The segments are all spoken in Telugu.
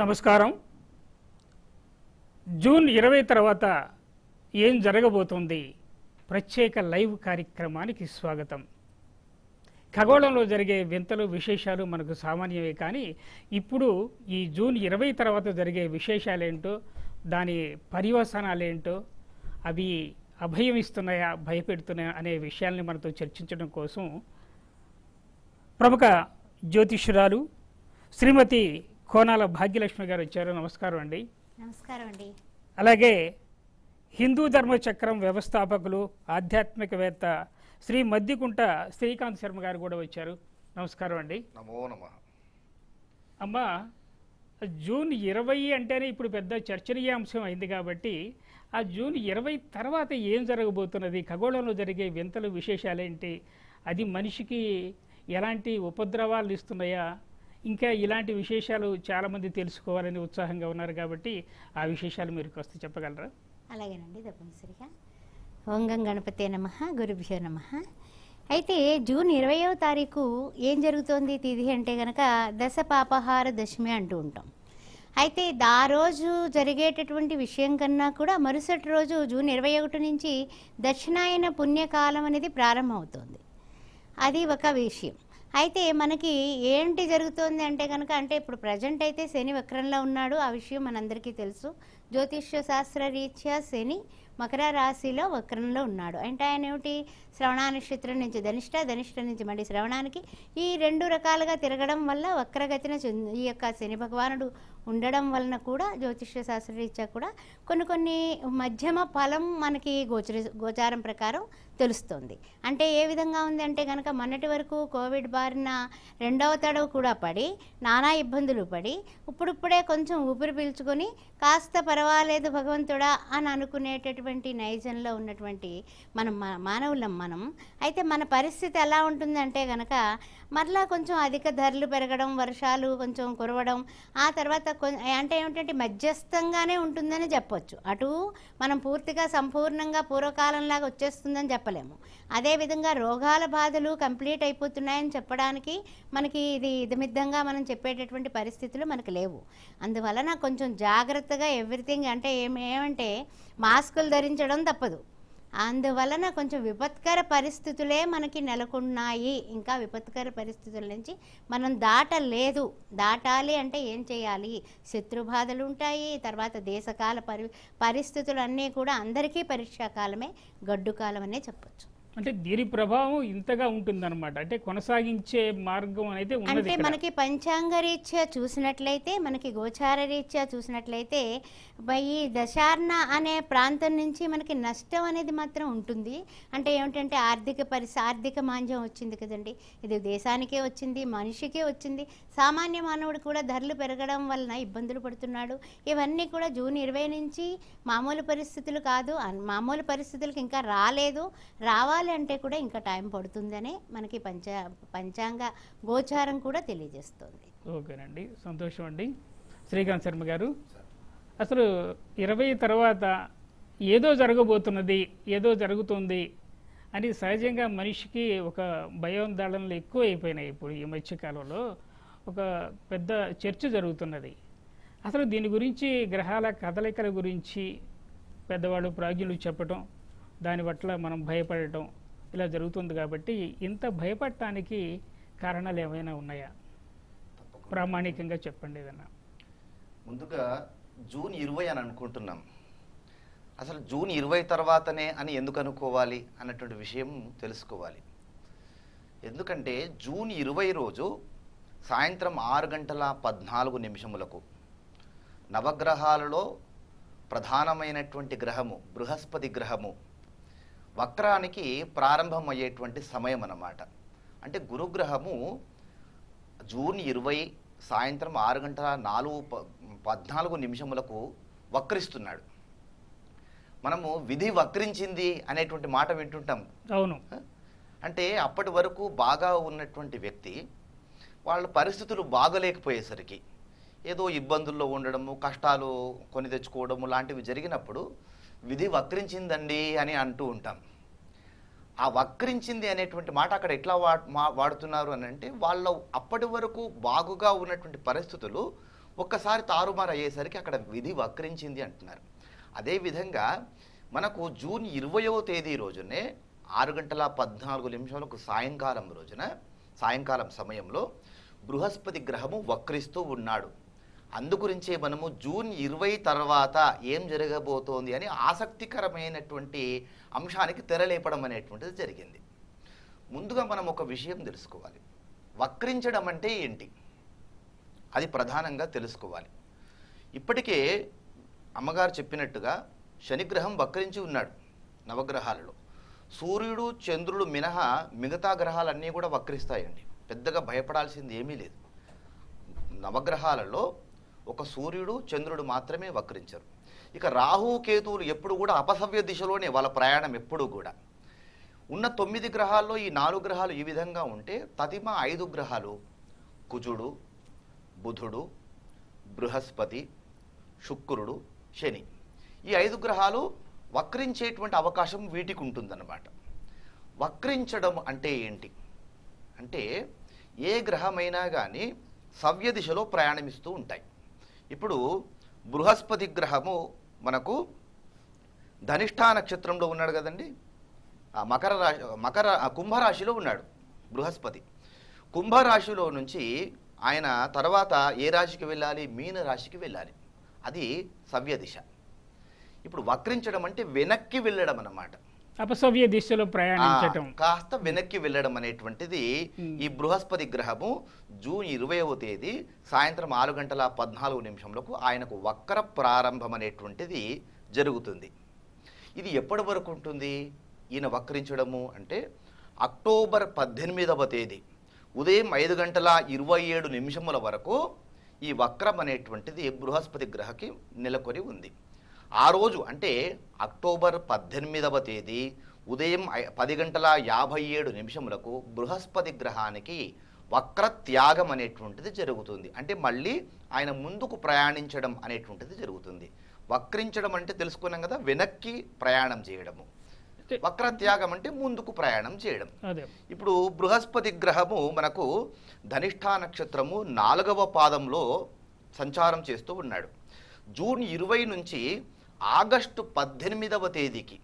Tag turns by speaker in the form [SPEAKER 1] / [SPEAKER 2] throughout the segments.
[SPEAKER 1] నమస్కారం జూన్ ఇరవై తర్వాత ఏం జరగబోతోంది ప్రత్యేక లైవ్ కార్యక్రమానికి స్వాగతం ఖగోళంలో జరిగే వింతలు విశేషాలు మనకు సామాన్యమే కానీ ఇప్పుడు ఈ జూన్ ఇరవై తర్వాత జరిగే విశేషాలేంటో దాని ఏంటో అవి అభయం ఇస్తున్నాయా భయపెడుతున్నాయా అనే విషయాల్ని మనతో చర్చించడం కోసం ప్రముఖ జ్యోతిష్యురాలు శ్రీమతి కోనాల భాగ్యలక్ష్మి గారు వచ్చారు నమస్కారం అండి
[SPEAKER 2] నమస్కారం అండి
[SPEAKER 1] అలాగే హిందూ ధర్మ చక్రం వ్యవస్థాపకులు ఆధ్యాత్మికవేత్త శ్రీ మద్దికుంట శ్రీకాంత్ శర్మ గారు కూడా వచ్చారు నమస్కారం అండి నమో నమ అమ్మ జూన్ ఇరవై అంటేనే ఇప్పుడు పెద్ద చర్చనీయాంశం అయింది కాబట్టి ఆ జూన్ ఇరవై తర్వాత ఏం జరగబోతున్నది ఖగోళంలో జరిగే వింతలు విశేషాలేంటి అది మనిషికి ఎలాంటి ఉపద్రవాలు ఇస్తున్నాయా ఇంకా ఇలాంటి విశేషాలు చాలామంది తెలుసుకోవాలని ఉత్సాహంగా ఉన్నారు కాబట్టి ఆ విశేషాలు మీరు కాస్త చెప్పగలరా
[SPEAKER 2] అలాగేనండి తప్పనిసరిగా ఓంగం గణపతి నమ గురుభ్యో నమ అయితే జూన్ ఇరవయో తారీఖు ఏం జరుగుతోంది తిథి అంటే కనుక దశ పాపహార దశమి అంటూ ఉంటాం అయితే ఆ రోజు జరిగేటటువంటి విషయం కన్నా కూడా మరుసటి రోజు జూన్ ఇరవై ఒకటి నుంచి దక్షిణాయన పుణ్యకాలం అనేది ప్రారంభమవుతుంది అది ఒక విషయం అయితే మనకి ఏంటి జరుగుతోంది అంటే కనుక అంటే ఇప్పుడు ప్రజెంట్ అయితే శని వక్రంలో ఉన్నాడు ఆ విషయం మనందరికీ తెలుసు జ్యోతిష్య శాస్త్ర రీత్యా శని మకర రాశిలో వక్రంలో ఉన్నాడు అంటే ఆయన ఏమిటి శ్రవణ నక్షత్రం నుంచి ధనిష్ట ధనిష్ట నుంచి మళ్ళీ శ్రవణానికి ఈ రెండు రకాలుగా తిరగడం వల్ల వక్రగతిన ఈ యొక్క శని భగవానుడు ఉండడం వలన కూడా జ్యోతిష్య శాస్త్రరీత్యా కూడా కొన్ని కొన్ని మధ్యమ ఫలం మనకి గోచరి గోచారం ప్రకారం తెలుస్తుంది అంటే ఏ విధంగా ఉంది అంటే కనుక మొన్నటి వరకు కోవిడ్ బారిన రెండవ తడవ కూడా పడి నానా ఇబ్బందులు పడి ఇప్పుడిప్పుడే కొంచెం ఊపిరి పీల్చుకొని కాస్త పర్వాలేదు భగవంతుడా అని అనుకునేటటువంటి నైజంలో ఉన్నటువంటి మనం మానవులం మనం అయితే మన పరిస్థితి ఎలా ఉంటుందంటే కనుక మరలా కొంచెం అధిక ధరలు పెరగడం వర్షాలు కొంచెం కురవడం ఆ తర్వాత అంటే ఏమిటంటే మధ్యస్థంగానే ఉంటుందని చెప్పొచ్చు అటు మనం పూర్తిగా సంపూర్ణంగా పూర్వకాలంలాగా వచ్చేస్తుందని చెప్పలేము అదేవిధంగా రోగాల బాధలు కంప్లీట్ అయిపోతున్నాయని చెప్పడానికి మనకి ఇది ఇదమిద్దంగా మనం చెప్పేటటువంటి పరిస్థితులు మనకు లేవు అందువలన కొంచెం జాగ్రత్తగా ఎవ్రీథింగ్ అంటే ఏమేమంటే మాస్కులు ధరించడం తప్పదు అందువలన కొంచెం విపత్కర పరిస్థితులే మనకి నెలకొన్నాయి ఇంకా విపత్కర పరిస్థితుల నుంచి మనం దాటలేదు దాటాలి అంటే ఏం చేయాలి శత్రుబాధలు ఉంటాయి తర్వాత దేశకాల పరి పరిస్థితులన్నీ కూడా అందరికీ పరీక్షాకాలమే గడ్డు కాలం అనే చెప్పచ్చు
[SPEAKER 1] అంటే దీని ప్రభావం ఇంతగా ఉంటుందన్నమాట అంటే కొనసాగించే మార్గం అయితే అంటే మనకి
[SPEAKER 2] పంచాంగ రీత్యా చూసినట్లయితే మనకి గోచార రీత్యా చూసినట్లయితే ఈ దశార్ణ అనే ప్రాంతం నుంచి మనకి నష్టం అనేది మాత్రం ఉంటుంది అంటే ఏమిటంటే ఆర్థిక పరిస్థితి ఆర్థిక మాంద్యం వచ్చింది కదండి ఇది దేశానికే వచ్చింది మనిషికే వచ్చింది సామాన్య మానవుడు కూడా ధరలు పెరగడం వలన ఇబ్బందులు పడుతున్నాడు ఇవన్నీ కూడా జూన్ ఇరవై నుంచి మామూలు పరిస్థితులు కాదు మామూలు పరిస్థితులకు ఇంకా రాలేదు రావాలి రావాలి అంటే కూడా ఇంకా టైం పడుతుందనే మనకి పంచా పంచాంగ గోచారం కూడా తెలియజేస్తుంది
[SPEAKER 1] ఓకేనండి సంతోషం అండి శ్రీకాంత్ శర్మ గారు అసలు ఇరవై తర్వాత ఏదో జరగబోతున్నది ఏదో జరుగుతుంది అని సహజంగా మనిషికి ఒక భయోందోళనలు ఎక్కువ అయిపోయినాయి ఇప్పుడు ఈ మధ్యకాలంలో ఒక పెద్ద చర్చ జరుగుతున్నది అసలు దీని గురించి గ్రహాల కదలికల గురించి పెద్దవాళ్ళు ప్రాజ్ఞులు చెప్పటం దాని పట్ల మనం భయపడటం ఇలా జరుగుతుంది కాబట్టి ఇంత భయపడటానికి కారణాలు ఏమైనా ఉన్నాయా ప్రామాణికంగా చెప్పండి ఏదన్నా
[SPEAKER 3] ముందుగా జూన్ ఇరవై అని అనుకుంటున్నాం అసలు జూన్ ఇరవై తర్వాతనే అని ఎందుకు అనుకోవాలి అన్నటువంటి విషయం తెలుసుకోవాలి ఎందుకంటే జూన్ ఇరవై రోజు సాయంత్రం ఆరు గంటల పద్నాలుగు నిమిషములకు నవగ్రహాలలో ప్రధానమైనటువంటి గ్రహము బృహస్పతి గ్రహము వక్రానికి ప్రారంభం అయ్యేటువంటి సమయం అన్నమాట అంటే గురుగ్రహము జూన్ ఇరవై సాయంత్రం ఆరు గంటల నాలుగు పద్నాలుగు నిమిషములకు వక్రిస్తున్నాడు మనము విధి వక్రించింది అనేటువంటి మాట వింటుంటాం అవును అంటే అప్పటి వరకు బాగా ఉన్నటువంటి వ్యక్తి వాళ్ళ పరిస్థితులు బాగలేకపోయేసరికి ఏదో ఇబ్బందుల్లో ఉండడము కష్టాలు కొని తెచ్చుకోవడము లాంటివి జరిగినప్పుడు విధి వక్రించిందండి అని అంటూ ఉంటాం ఆ వక్రించింది అనేటువంటి మాట అక్కడ ఎట్లా వా వాడుతున్నారు అని అంటే వాళ్ళ అప్పటి వరకు బాగుగా ఉన్నటువంటి పరిస్థితులు ఒక్కసారి తారుమారు అయ్యేసరికి అక్కడ విధి వక్రించింది అంటున్నారు అదేవిధంగా మనకు జూన్ ఇరవయవ తేదీ రోజునే ఆరు గంటల పద్నాలుగు నిమిషాలకు సాయంకాలం రోజున సాయంకాలం సమయంలో బృహస్పతి గ్రహము వక్రిస్తూ ఉన్నాడు అందుగురించే మనము జూన్ ఇరవై తర్వాత ఏం జరగబోతోంది అని ఆసక్తికరమైనటువంటి అంశానికి తెరలేపడం అనేటువంటిది జరిగింది ముందుగా మనం ఒక విషయం తెలుసుకోవాలి వక్రించడం అంటే ఏంటి అది ప్రధానంగా తెలుసుకోవాలి ఇప్పటికే అమ్మగారు చెప్పినట్టుగా శనిగ్రహం వక్రించి ఉన్నాడు నవగ్రహాలలో సూర్యుడు చంద్రుడు మినహా మిగతా గ్రహాలన్నీ కూడా వక్రిస్తాయండి పెద్దగా భయపడాల్సింది ఏమీ లేదు నవగ్రహాలలో ఒక సూర్యుడు చంద్రుడు మాత్రమే వక్రించరు ఇక రాహు కేతువులు ఎప్పుడు కూడా అపసవ్య దిశలోనే వాళ్ళ ప్రయాణం ఎప్పుడు కూడా ఉన్న తొమ్మిది గ్రహాల్లో ఈ నాలుగు గ్రహాలు ఈ విధంగా ఉంటే తదిమ ఐదు గ్రహాలు కుజుడు బుధుడు బృహస్పతి శుక్రుడు శని ఈ ఐదు గ్రహాలు వక్రించేటువంటి అవకాశం వీటికి ఉంటుందన్నమాట వక్రించడం అంటే ఏంటి అంటే ఏ గ్రహమైనా కానీ సవ్య దిశలో ప్రయాణమిస్తూ ఉంటాయి ఇప్పుడు బృహస్పతి గ్రహము మనకు ధనిష్టా నక్షత్రంలో ఉన్నాడు కదండి ఆ మకర రాశి మకర కుంభరాశిలో ఉన్నాడు బృహస్పతి కుంభరాశిలో నుంచి ఆయన తర్వాత ఏ రాశికి వెళ్ళాలి మీన రాశికి వెళ్ళాలి అది సవ్య దిశ ఇప్పుడు వక్రించడం అంటే వెనక్కి వెళ్ళడం అన్నమాట
[SPEAKER 1] అపసవ్య దిశలో ప్రయాణించటం
[SPEAKER 3] కాస్త వెనక్కి వెళ్ళడం అనేటువంటిది ఈ బృహస్పతి గ్రహము జూన్ ఇరవైవ తేదీ సాయంత్రం ఆరు గంటల పద్నాలుగు నిమిషంలో ఆయనకు వక్ర ప్రారంభం అనేటువంటిది జరుగుతుంది ఇది ఎప్పటి వరకు ఉంటుంది ఈయన వక్రించడము అంటే అక్టోబర్ పద్దెనిమిదవ తేదీ ఉదయం ఐదు గంటల ఇరవై ఏడు నిమిషముల వరకు ఈ వక్రం అనేటువంటిది బృహస్పతి గ్రహకి నెలకొని ఉంది ఆ రోజు అంటే అక్టోబర్ పద్దెనిమిదవ తేదీ ఉదయం పది గంటల యాభై ఏడు నిమిషములకు బృహస్పతి గ్రహానికి వక్రత్యాగం అనేటువంటిది జరుగుతుంది అంటే మళ్ళీ ఆయన ముందుకు ప్రయాణించడం అనేటువంటిది జరుగుతుంది వక్రించడం అంటే తెలుసుకున్నాం కదా వెనక్కి ప్రయాణం చేయడము వక్రత్యాగం అంటే ముందుకు ప్రయాణం చేయడం ఇప్పుడు బృహస్పతి గ్రహము మనకు ధనిష్టా నక్షత్రము నాలుగవ పాదంలో సంచారం చేస్తూ ఉన్నాడు జూన్ ఇరవై నుంచి ఆగస్టు పద్దెనిమిదవ తేదీకి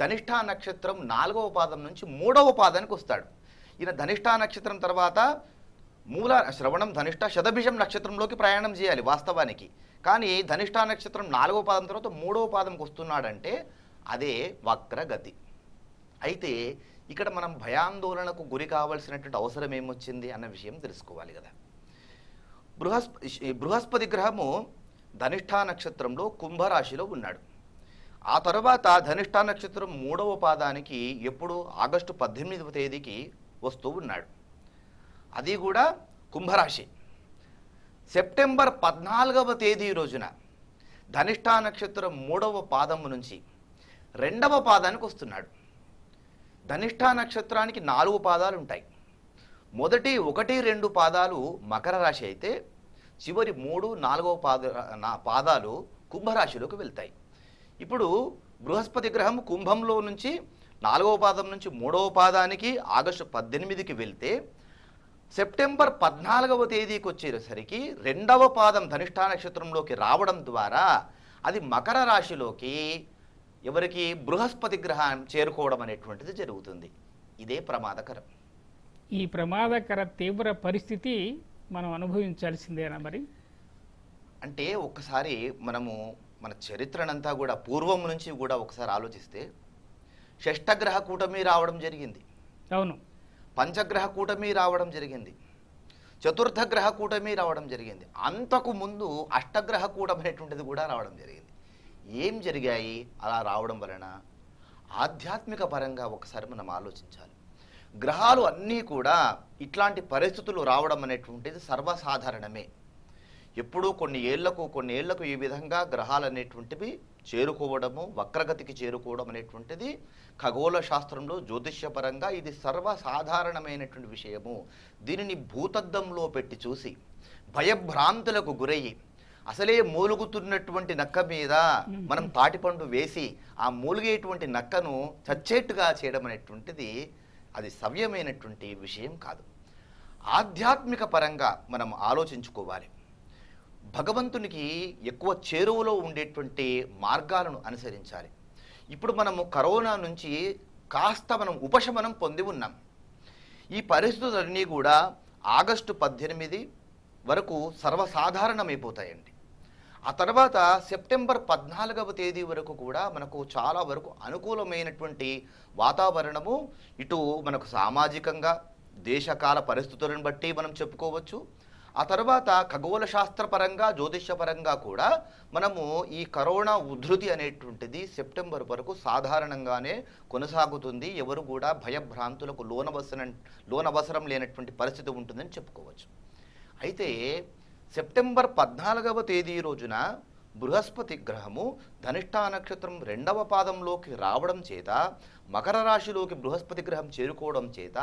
[SPEAKER 3] ధనిష్ఠా నక్షత్రం నాలుగవ పాదం నుంచి మూడవ పాదానికి వస్తాడు ఈయన ధనిష్ఠా నక్షత్రం తర్వాత మూల శ్రవణం ధనిష్ట శతభిషం నక్షత్రంలోకి ప్రయాణం చేయాలి వాస్తవానికి కానీ ధనిష్టా నక్షత్రం నాలుగవ పాదం తర్వాత మూడవ పాదంకి వస్తున్నాడంటే అదే వక్రగతి అయితే ఇక్కడ మనం భయాందోళనకు గురి కావలసినటువంటి అవసరం ఏమొచ్చింది అన్న విషయం తెలుసుకోవాలి కదా బృహస్ప బృహస్పతి గ్రహము ధనిష్టా నక్షత్రంలో కుంభరాశిలో ఉన్నాడు ఆ తర్వాత ధనిష్టా నక్షత్రం మూడవ పాదానికి ఎప్పుడు ఆగస్టు పద్దెనిమిదవ తేదీకి వస్తూ ఉన్నాడు అది కూడా కుంభరాశి సెప్టెంబర్ పద్నాలుగవ తేదీ రోజున ధనిష్టా నక్షత్రం మూడవ పాదము నుంచి రెండవ పాదానికి వస్తున్నాడు ధనిష్టా నక్షత్రానికి నాలుగు పాదాలు ఉంటాయి మొదటి ఒకటి రెండు పాదాలు మకర రాశి అయితే చివరి మూడు నాలుగవ పాద నా పాదాలు కుంభరాశిలోకి వెళ్తాయి ఇప్పుడు బృహస్పతి గ్రహం కుంభంలో నుంచి నాలుగవ పాదం నుంచి మూడవ పాదానికి ఆగస్టు పద్దెనిమిదికి వెళ్తే సెప్టెంబర్ పద్నాలుగవ తేదీకి వచ్చేసరికి రెండవ పాదం ధనిష్టా నక్షత్రంలోకి రావడం ద్వారా అది మకర రాశిలోకి ఎవరికి బృహస్పతి గ్రహం చేరుకోవడం అనేటువంటిది జరుగుతుంది ఇదే ప్రమాదకరం
[SPEAKER 1] ఈ ప్రమాదకర తీవ్ర పరిస్థితి మనం అనుభవించాల్సిందేనా మరి
[SPEAKER 3] అంటే ఒక్కసారి మనము మన చరిత్రనంతా కూడా పూర్వం నుంచి కూడా ఒకసారి ఆలోచిస్తే షష్టగ్రహ కూటమి రావడం జరిగింది అవును పంచగ్రహ కూటమి రావడం జరిగింది చతుర్థ గ్రహ కూటమి రావడం జరిగింది అంతకు ముందు అష్టగ్రహ కూటమి అనేటువంటిది కూడా రావడం జరిగింది ఏం జరిగాయి అలా రావడం వలన ఆధ్యాత్మిక పరంగా ఒకసారి మనం ఆలోచించాలి గ్రహాలు అన్నీ కూడా ఇట్లాంటి పరిస్థితులు రావడం అనేటువంటిది సర్వసాధారణమే ఎప్పుడూ కొన్ని ఏళ్లకు కొన్ని ఏళ్లకు ఈ విధంగా గ్రహాలు అనేటువంటివి చేరుకోవడము వక్రగతికి చేరుకోవడం అనేటువంటిది ఖగోళ శాస్త్రంలో జ్యోతిష్యపరంగా ఇది సర్వసాధారణమైనటువంటి విషయము దీనిని భూతద్దంలో పెట్టి చూసి భయభ్రాంతులకు గురయ్యి అసలే మూలుగుతున్నటువంటి నక్క మీద మనం తాటిపండు వేసి ఆ మూలిగేటువంటి నక్కను చచ్చేట్టుగా చేయడం అనేటువంటిది అది సవ్యమైనటువంటి విషయం కాదు ఆధ్యాత్మిక పరంగా మనం ఆలోచించుకోవాలి భగవంతునికి ఎక్కువ చేరువలో ఉండేటువంటి మార్గాలను అనుసరించాలి ఇప్పుడు మనము కరోనా నుంచి కాస్త మనం ఉపశమనం పొంది ఉన్నాం ఈ పరిస్థితులన్నీ కూడా ఆగస్టు పద్దెనిమిది వరకు సర్వసాధారణమైపోతాయండి ఆ తర్వాత సెప్టెంబర్ పద్నాలుగవ తేదీ వరకు కూడా మనకు చాలా వరకు అనుకూలమైనటువంటి వాతావరణము ఇటు మనకు సామాజికంగా దేశకాల పరిస్థితులను బట్టి మనం చెప్పుకోవచ్చు ఆ తర్వాత ఖగోళ శాస్త్రపరంగా జ్యోతిష్యపరంగా కూడా మనము ఈ కరోనా ఉధృతి అనేటువంటిది సెప్టెంబర్ వరకు సాధారణంగానే కొనసాగుతుంది ఎవరు కూడా భయభ్రాంతులకు లోనవసరం లోనవసరం లేనటువంటి పరిస్థితి ఉంటుందని చెప్పుకోవచ్చు అయితే సెప్టెంబర్ పద్నాలుగవ తేదీ రోజున బృహస్పతి గ్రహము ధనిష్టా నక్షత్రం రెండవ పాదంలోకి రావడం చేత మకర రాశిలోకి బృహస్పతి గ్రహం చేరుకోవడం చేత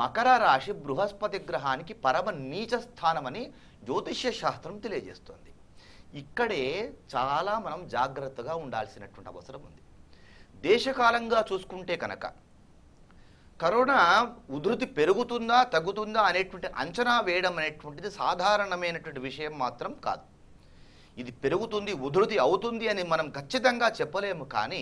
[SPEAKER 3] మకర రాశి బృహస్పతి గ్రహానికి పరమ నీచ స్థానమని జ్యోతిష్య శాస్త్రం తెలియజేస్తుంది ఇక్కడే చాలా మనం జాగ్రత్తగా ఉండాల్సినటువంటి అవసరం ఉంది దేశకాలంగా చూసుకుంటే కనుక కరోనా ఉధృతి పెరుగుతుందా తగ్గుతుందా అనేటువంటి అంచనా వేయడం అనేటువంటిది సాధారణమైనటువంటి విషయం మాత్రం కాదు ఇది పెరుగుతుంది ఉధృతి అవుతుంది అని మనం ఖచ్చితంగా చెప్పలేము కానీ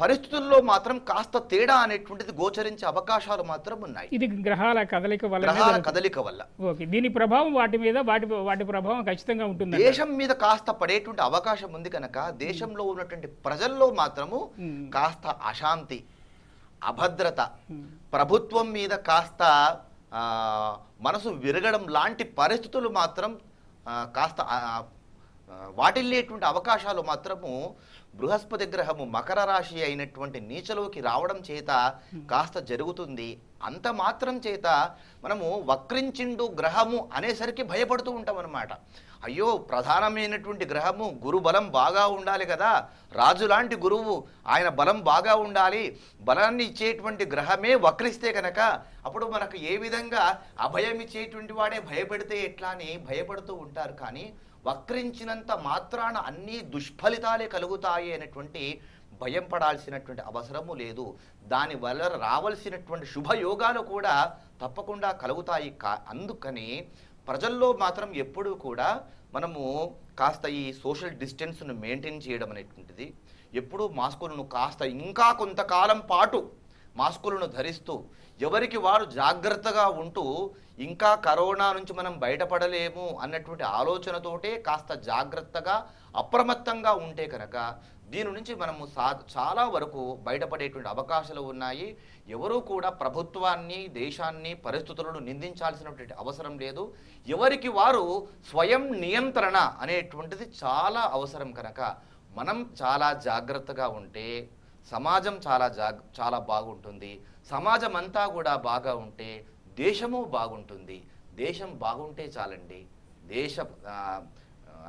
[SPEAKER 3] పరిస్థితుల్లో మాత్రం కాస్త తేడా అనేటువంటిది గోచరించే అవకాశాలు మాత్రం ఉన్నాయి
[SPEAKER 1] ఇది గ్రహాల కదలిక వల్ల గ్రహాల కదలిక వల్ల ఓకే దీని ప్రభావం వాటి మీద వాటి వాటి ప్రభావం ఖచ్చితంగా ఉంటుంది దేశం
[SPEAKER 3] మీద కాస్త పడేటువంటి అవకాశం ఉంది కనుక దేశంలో ఉన్నటువంటి ప్రజల్లో మాత్రము కాస్త అశాంతి అభద్రత ప్రభుత్వం మీద కాస్త మనసు విరగడం లాంటి పరిస్థితులు మాత్రం కాస్త వాటిల్లేటువంటి అవకాశాలు మాత్రము బృహస్పతి గ్రహము మకర రాశి అయినటువంటి నీచలోకి రావడం చేత కాస్త జరుగుతుంది అంత మాత్రం చేత మనము వక్రించిండు గ్రహము అనేసరికి భయపడుతూ ఉంటాం అనమాట అయ్యో ప్రధానమైనటువంటి గ్రహము గురు బలం బాగా ఉండాలి కదా రాజు లాంటి గురువు ఆయన బలం బాగా ఉండాలి బలాన్ని ఇచ్చేటువంటి గ్రహమే వక్రిస్తే కనుక అప్పుడు మనకు ఏ విధంగా అభయం ఇచ్చేటువంటి వాడే భయపెడితే ఎట్లా అని భయపడుతూ ఉంటారు కానీ వక్రించినంత మాత్రాన అన్ని దుష్ఫలితాలే కలుగుతాయి అనేటువంటి భయం పడాల్సినటువంటి అవసరము లేదు దాని వల్ల రావలసినటువంటి శుభయోగాలు కూడా తప్పకుండా కలుగుతాయి కా అందుకని ప్రజల్లో మాత్రం ఎప్పుడూ కూడా మనము కాస్త ఈ సోషల్ డిస్టెన్స్ను మెయింటైన్ చేయడం అనేటువంటిది ఎప్పుడూ మాస్కులను కాస్త ఇంకా కొంతకాలం పాటు మాస్కులను ధరిస్తూ ఎవరికి వారు జాగ్రత్తగా ఉంటూ ఇంకా కరోనా నుంచి మనం బయటపడలేము అన్నటువంటి ఆలోచనతోటే కాస్త జాగ్రత్తగా అప్రమత్తంగా ఉంటే కనుక దీని నుంచి మనము చాలా వరకు బయటపడేటువంటి అవకాశాలు ఉన్నాయి ఎవరూ కూడా ప్రభుత్వాన్ని దేశాన్ని పరిస్థితులను నిందించాల్సినటువంటి అవసరం లేదు ఎవరికి వారు స్వయం నియంత్రణ అనేటువంటిది చాలా అవసరం కనుక మనం చాలా జాగ్రత్తగా ఉంటే సమాజం చాలా జాగ్ చాలా బాగుంటుంది సమాజం అంతా కూడా బాగా ఉంటే దేశము బాగుంటుంది దేశం బాగుంటే చాలండి దేశ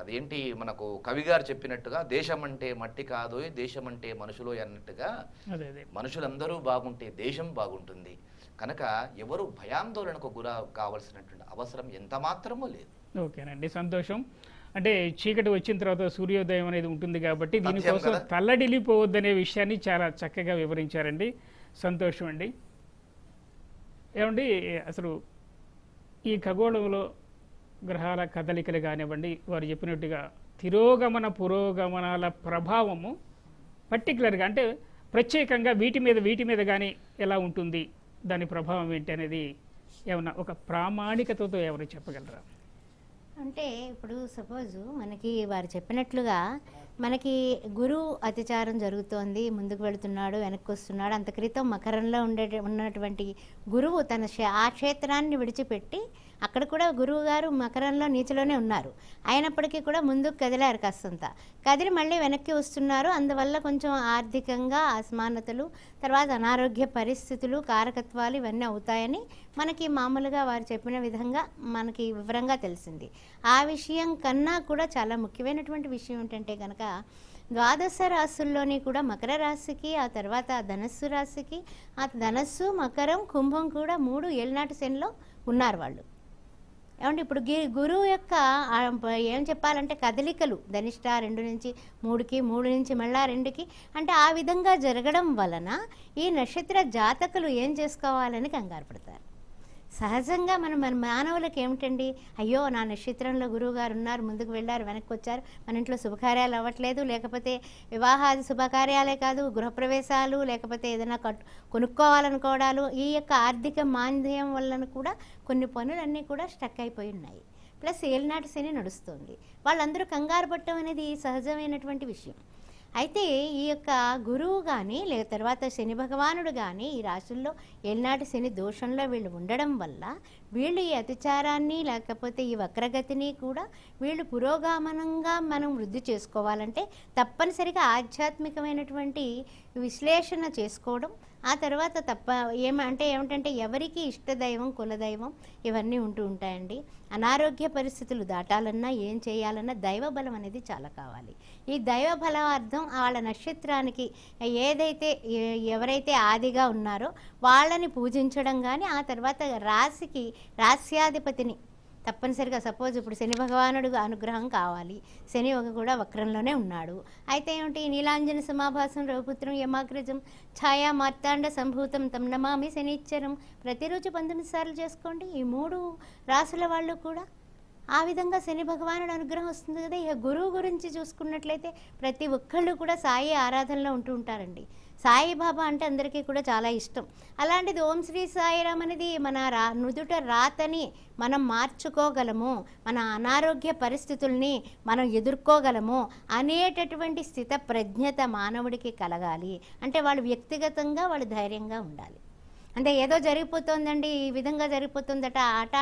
[SPEAKER 3] అదేంటి మనకు కవి గారు చెప్పినట్టుగా దేశం అంటే మట్టి కాదు దేశం అంటే మనుషులు అన్నట్టుగా మనుషులందరూ బాగుంటే దేశం బాగుంటుంది కనుక ఎవరు భయాందోళనకు గుర కావలసినటువంటి అవసరం ఎంత మాత్రమూ లేదు
[SPEAKER 1] ఓకేనండి సంతోషం అంటే చీకటి వచ్చిన తర్వాత సూర్యోదయం అనేది ఉంటుంది కాబట్టి దీనికోసం అనే విషయాన్ని చాలా చక్కగా వివరించారండి సంతోషం అండి ఏమండి అసలు ఈ ఖగోళంలో గ్రహాల కదలికలు కానివ్వండి వారు చెప్పినట్టుగా తిరోగమన పురోగమనాల ప్రభావము పర్టికులర్గా అంటే ప్రత్యేకంగా వీటి మీద వీటి మీద కానీ ఎలా ఉంటుంది దాని ప్రభావం ఏంటి అనేది ఏమన్నా ఒక ప్రామాణికతతో ఎవరు చెప్పగలరా
[SPEAKER 2] అంటే ఇప్పుడు సపోజు మనకి వారు చెప్పినట్లుగా మనకి గురువు అతిచారం జరుగుతోంది ముందుకు వెళుతున్నాడు వెనక్కి వస్తున్నాడు అంత క్రితం మకరంలో ఉండే ఉన్నటువంటి గురువు తన ఆ క్షేత్రాన్ని విడిచిపెట్టి అక్కడ కూడా గురువుగారు మకరంలో నీచలోనే ఉన్నారు అయినప్పటికీ కూడా ముందుకు కదిలారు కాస్తంత కదిలి మళ్ళీ వెనక్కి వస్తున్నారు అందువల్ల కొంచెం ఆర్థికంగా అసమానతలు తర్వాత అనారోగ్య పరిస్థితులు కారకత్వాలు ఇవన్నీ అవుతాయని మనకి మామూలుగా వారు చెప్పిన విధంగా మనకి వివరంగా తెలిసింది ఆ విషయం కన్నా కూడా చాలా ముఖ్యమైనటువంటి విషయం ఏంటంటే కనుక ద్వాదశ రాశుల్లోని కూడా మకర రాశికి ఆ తర్వాత ధనస్సు రాశికి ఆ ధనస్సు మకరం కుంభం కూడా మూడు ఏళ్ళనాటి శనిలో ఉన్నారు వాళ్ళు ఏమంటే ఇప్పుడు గి గురువు యొక్క ఏం చెప్పాలంటే కదలికలు ధనిష్ట రెండు నుంచి మూడుకి మూడు నుంచి మళ్ళా రెండుకి అంటే ఆ విధంగా జరగడం వలన ఈ నక్షత్ర జాతకులు ఏం చేసుకోవాలని కంగారు పడతారు సహజంగా మనం మన మానవులకు ఏమిటండి అయ్యో నా నక్షత్రంలో గురువుగారు ఉన్నారు ముందుకు వెళ్ళారు వెనక్కి వచ్చారు మన ఇంట్లో శుభకార్యాలు అవ్వట్లేదు లేకపోతే వివాహాది శుభకార్యాలే కాదు గృహప్రవేశాలు లేకపోతే ఏదైనా కట్టు కొనుక్కోవాలనుకోవడాలు ఈ యొక్క ఆర్థిక మాంద్యం వలన కూడా కొన్ని పనులన్నీ కూడా స్టక్ అయిపోయి ఉన్నాయి ప్లస్ ఏలినాటి శని నడుస్తుంది వాళ్ళందరూ కంగారు పట్టడం అనేది సహజమైనటువంటి విషయం అయితే ఈ యొక్క గురువు కానీ లేక తర్వాత శని భగవానుడు కానీ ఈ రాశుల్లో ఎల్నాటి శని దోషంలో వీళ్ళు ఉండడం వల్ల వీళ్ళు ఈ అతిచారాన్ని లేకపోతే ఈ వక్రగతిని కూడా వీళ్ళు పురోగమనంగా మనం వృద్ధి చేసుకోవాలంటే తప్పనిసరిగా ఆధ్యాత్మికమైనటువంటి విశ్లేషణ చేసుకోవడం ఆ తర్వాత తప్ప ఏమ అంటే ఏమిటంటే ఎవరికి ఇష్టదైవం కులదైవం ఇవన్నీ ఉంటూ ఉంటాయండి అనారోగ్య పరిస్థితులు దాటాలన్నా ఏం చేయాలన్నా దైవ బలం అనేది చాలా కావాలి ఈ దైవ బలం అర్థం వాళ్ళ నక్షత్రానికి ఏదైతే ఎవరైతే ఆదిగా ఉన్నారో వాళ్ళని పూజించడం కానీ ఆ తర్వాత రాశికి రాశ్యాధిపతిని తప్పనిసరిగా సపోజ్ ఇప్పుడు శని భగవానుడు అనుగ్రహం కావాలి శని ఒక కూడా వక్రంలోనే ఉన్నాడు అయితే ఏమిటి నీలాంజన సమాభాసం రఘుపుత్రం యమాగ్రజం ఛాయా మార్తాండ సంభూతం తమ్ నమామి శనిచ్చరం ప్రతిరోజు పంతొమ్మిది సార్లు చేసుకోండి ఈ మూడు రాసుల వాళ్ళు కూడా ఆ విధంగా శని భగవానుడు అనుగ్రహం వస్తుంది కదా ఇక గురువు గురించి చూసుకున్నట్లయితే ప్రతి ఒక్కళ్ళు కూడా సాయి ఆరాధనలో ఉంటూ ఉంటారండి సాయిబాబా అంటే అందరికీ కూడా చాలా ఇష్టం అలాంటిది ఓం శ్రీ సాయిరామ్ అనేది మన రా నుదుట రాతని మనం మార్చుకోగలము మన అనారోగ్య పరిస్థితుల్ని మనం ఎదుర్కోగలము అనేటటువంటి స్థిత ప్రజ్ఞత మానవుడికి కలగాలి అంటే వాళ్ళు వ్యక్తిగతంగా వాళ్ళు ధైర్యంగా ఉండాలి అంటే ఏదో జరిగిపోతుందండి ఈ విధంగా జరిగిపోతుందట ఆట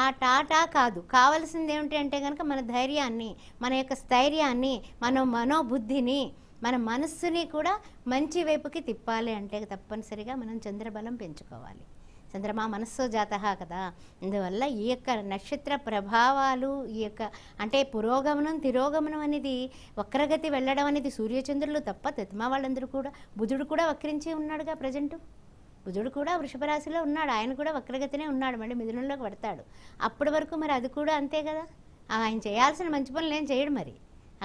[SPEAKER 2] ఆ టాటా కాదు కావాల్సింది ఏమిటి అంటే కనుక మన ధైర్యాన్ని మన యొక్క స్థైర్యాన్ని మన మనోబుద్ధిని మన మనస్సుని కూడా మంచి వైపుకి తిప్పాలి అంటే తప్పనిసరిగా మనం చంద్రబలం పెంచుకోవాలి చంద్రమా మనస్సు జాత కదా అందువల్ల ఈ యొక్క నక్షత్ర ప్రభావాలు ఈ యొక్క అంటే పురోగమనం తిరోగమనం అనేది వక్రగతి వెళ్ళడం అనేది సూర్యచంద్రులు తప్ప తతిమా వాళ్ళందరూ కూడా బుధుడు కూడా వక్రించి ఉన్నాడుగా ప్రజెంటు బుధుడు కూడా వృషభరాశిలో ఉన్నాడు ఆయన కూడా వక్రగతినే ఉన్నాడు మళ్ళీ మిథునంలోకి పడతాడు అప్పటి వరకు మరి అది కూడా అంతే కదా ఆయన చేయాల్సిన మంచి పనులు ఏం చేయడు మరి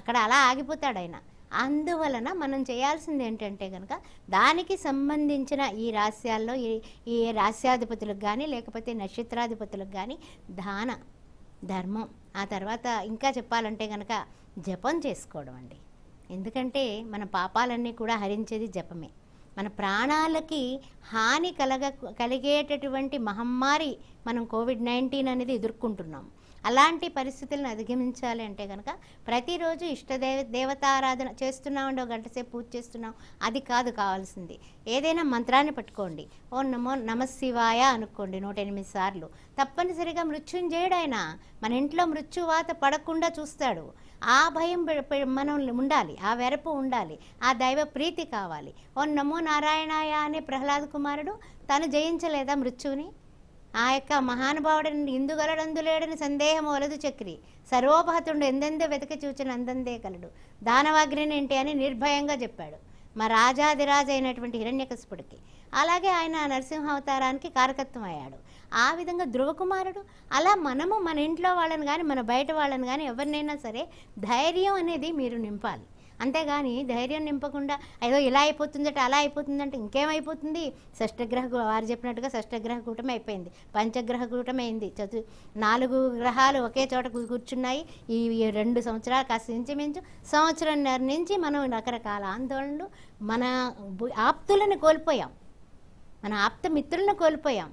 [SPEAKER 2] అక్కడ అలా ఆగిపోతాడు ఆయన అందువలన మనం చేయాల్సింది ఏంటంటే కనుక దానికి సంబంధించిన ఈ రాస్యాల్లో ఈ ఈ రాస్యాధిపతులకు కానీ లేకపోతే నక్షత్రాధిపతులకు కానీ దాన ధర్మం ఆ తర్వాత ఇంకా చెప్పాలంటే కనుక జపం చేసుకోవడం అండి ఎందుకంటే మన పాపాలన్నీ కూడా హరించేది జపమే మన ప్రాణాలకి హాని కలగ కలిగేటటువంటి మహమ్మారి మనం కోవిడ్ నైన్టీన్ అనేది ఎదుర్కొంటున్నాం అలాంటి పరిస్థితులను అధిగమించాలి అంటే కనుక ప్రతిరోజు ఇష్టదేవ దేవతారాధన చేస్తున్నావు అండి ఒక గంట సేపు పూజ చేస్తున్నాం అది కాదు కావాల్సింది ఏదైనా మంత్రాన్ని పట్టుకోండి ఓ నమో నమ శివాయ అనుకోండి నూట ఎనిమిది సార్లు తప్పనిసరిగా మృత్యుంజయుడు మన ఇంట్లో మృత్యువాత పడకుండా చూస్తాడు ఆ భయం మనం ఉండాలి ఆ వెరపు ఉండాలి ఆ దైవ ప్రీతి కావాలి ఓ నమో నారాయణాయ అనే ప్రహ్లాద్ కుమారుడు తను జయించలేదా మృత్యుని ఆ యొక్క మహానుభావుడని లేడని సందేహం వలదు చక్రి సర్వోపహతుడు ఎందెందో వెతికి చూచిన అందందే కలడు దానవాగ్రిని ఏంటి అని నిర్భయంగా చెప్పాడు మా రాజాదిరాజు అయినటువంటి హిరణ్యకస్పుడికి అలాగే ఆయన నరసింహావతారానికి కారకత్వం అయ్యాడు ఆ విధంగా ధ్రువకుమారుడు అలా మనము మన ఇంట్లో వాళ్ళని కానీ మన బయట వాళ్ళని కానీ ఎవరినైనా సరే ధైర్యం అనేది మీరు నింపాలి అంతేగాని ధైర్యం నింపకుండా అయ్యో ఇలా అయిపోతుందట అలా అయిపోతుందంటే ఇంకేమైపోతుంది షష్టగ్రహ వారు చెప్పినట్టుగా షష్టగ్రహ కూటమి అయిపోయింది పంచగ్రహ కూటమైంది అయింది చతు నాలుగు గ్రహాలు ఒకే చోట కూర్చున్నాయి ఈ రెండు సంవత్సరాలు కాస్త ఇంచుమించు సంవత్సరంన్నర నుంచి మనం రకరకాల ఆందోళనలు మన ఆప్తులను కోల్పోయాం మన ఆప్త మిత్రులను కోల్పోయాం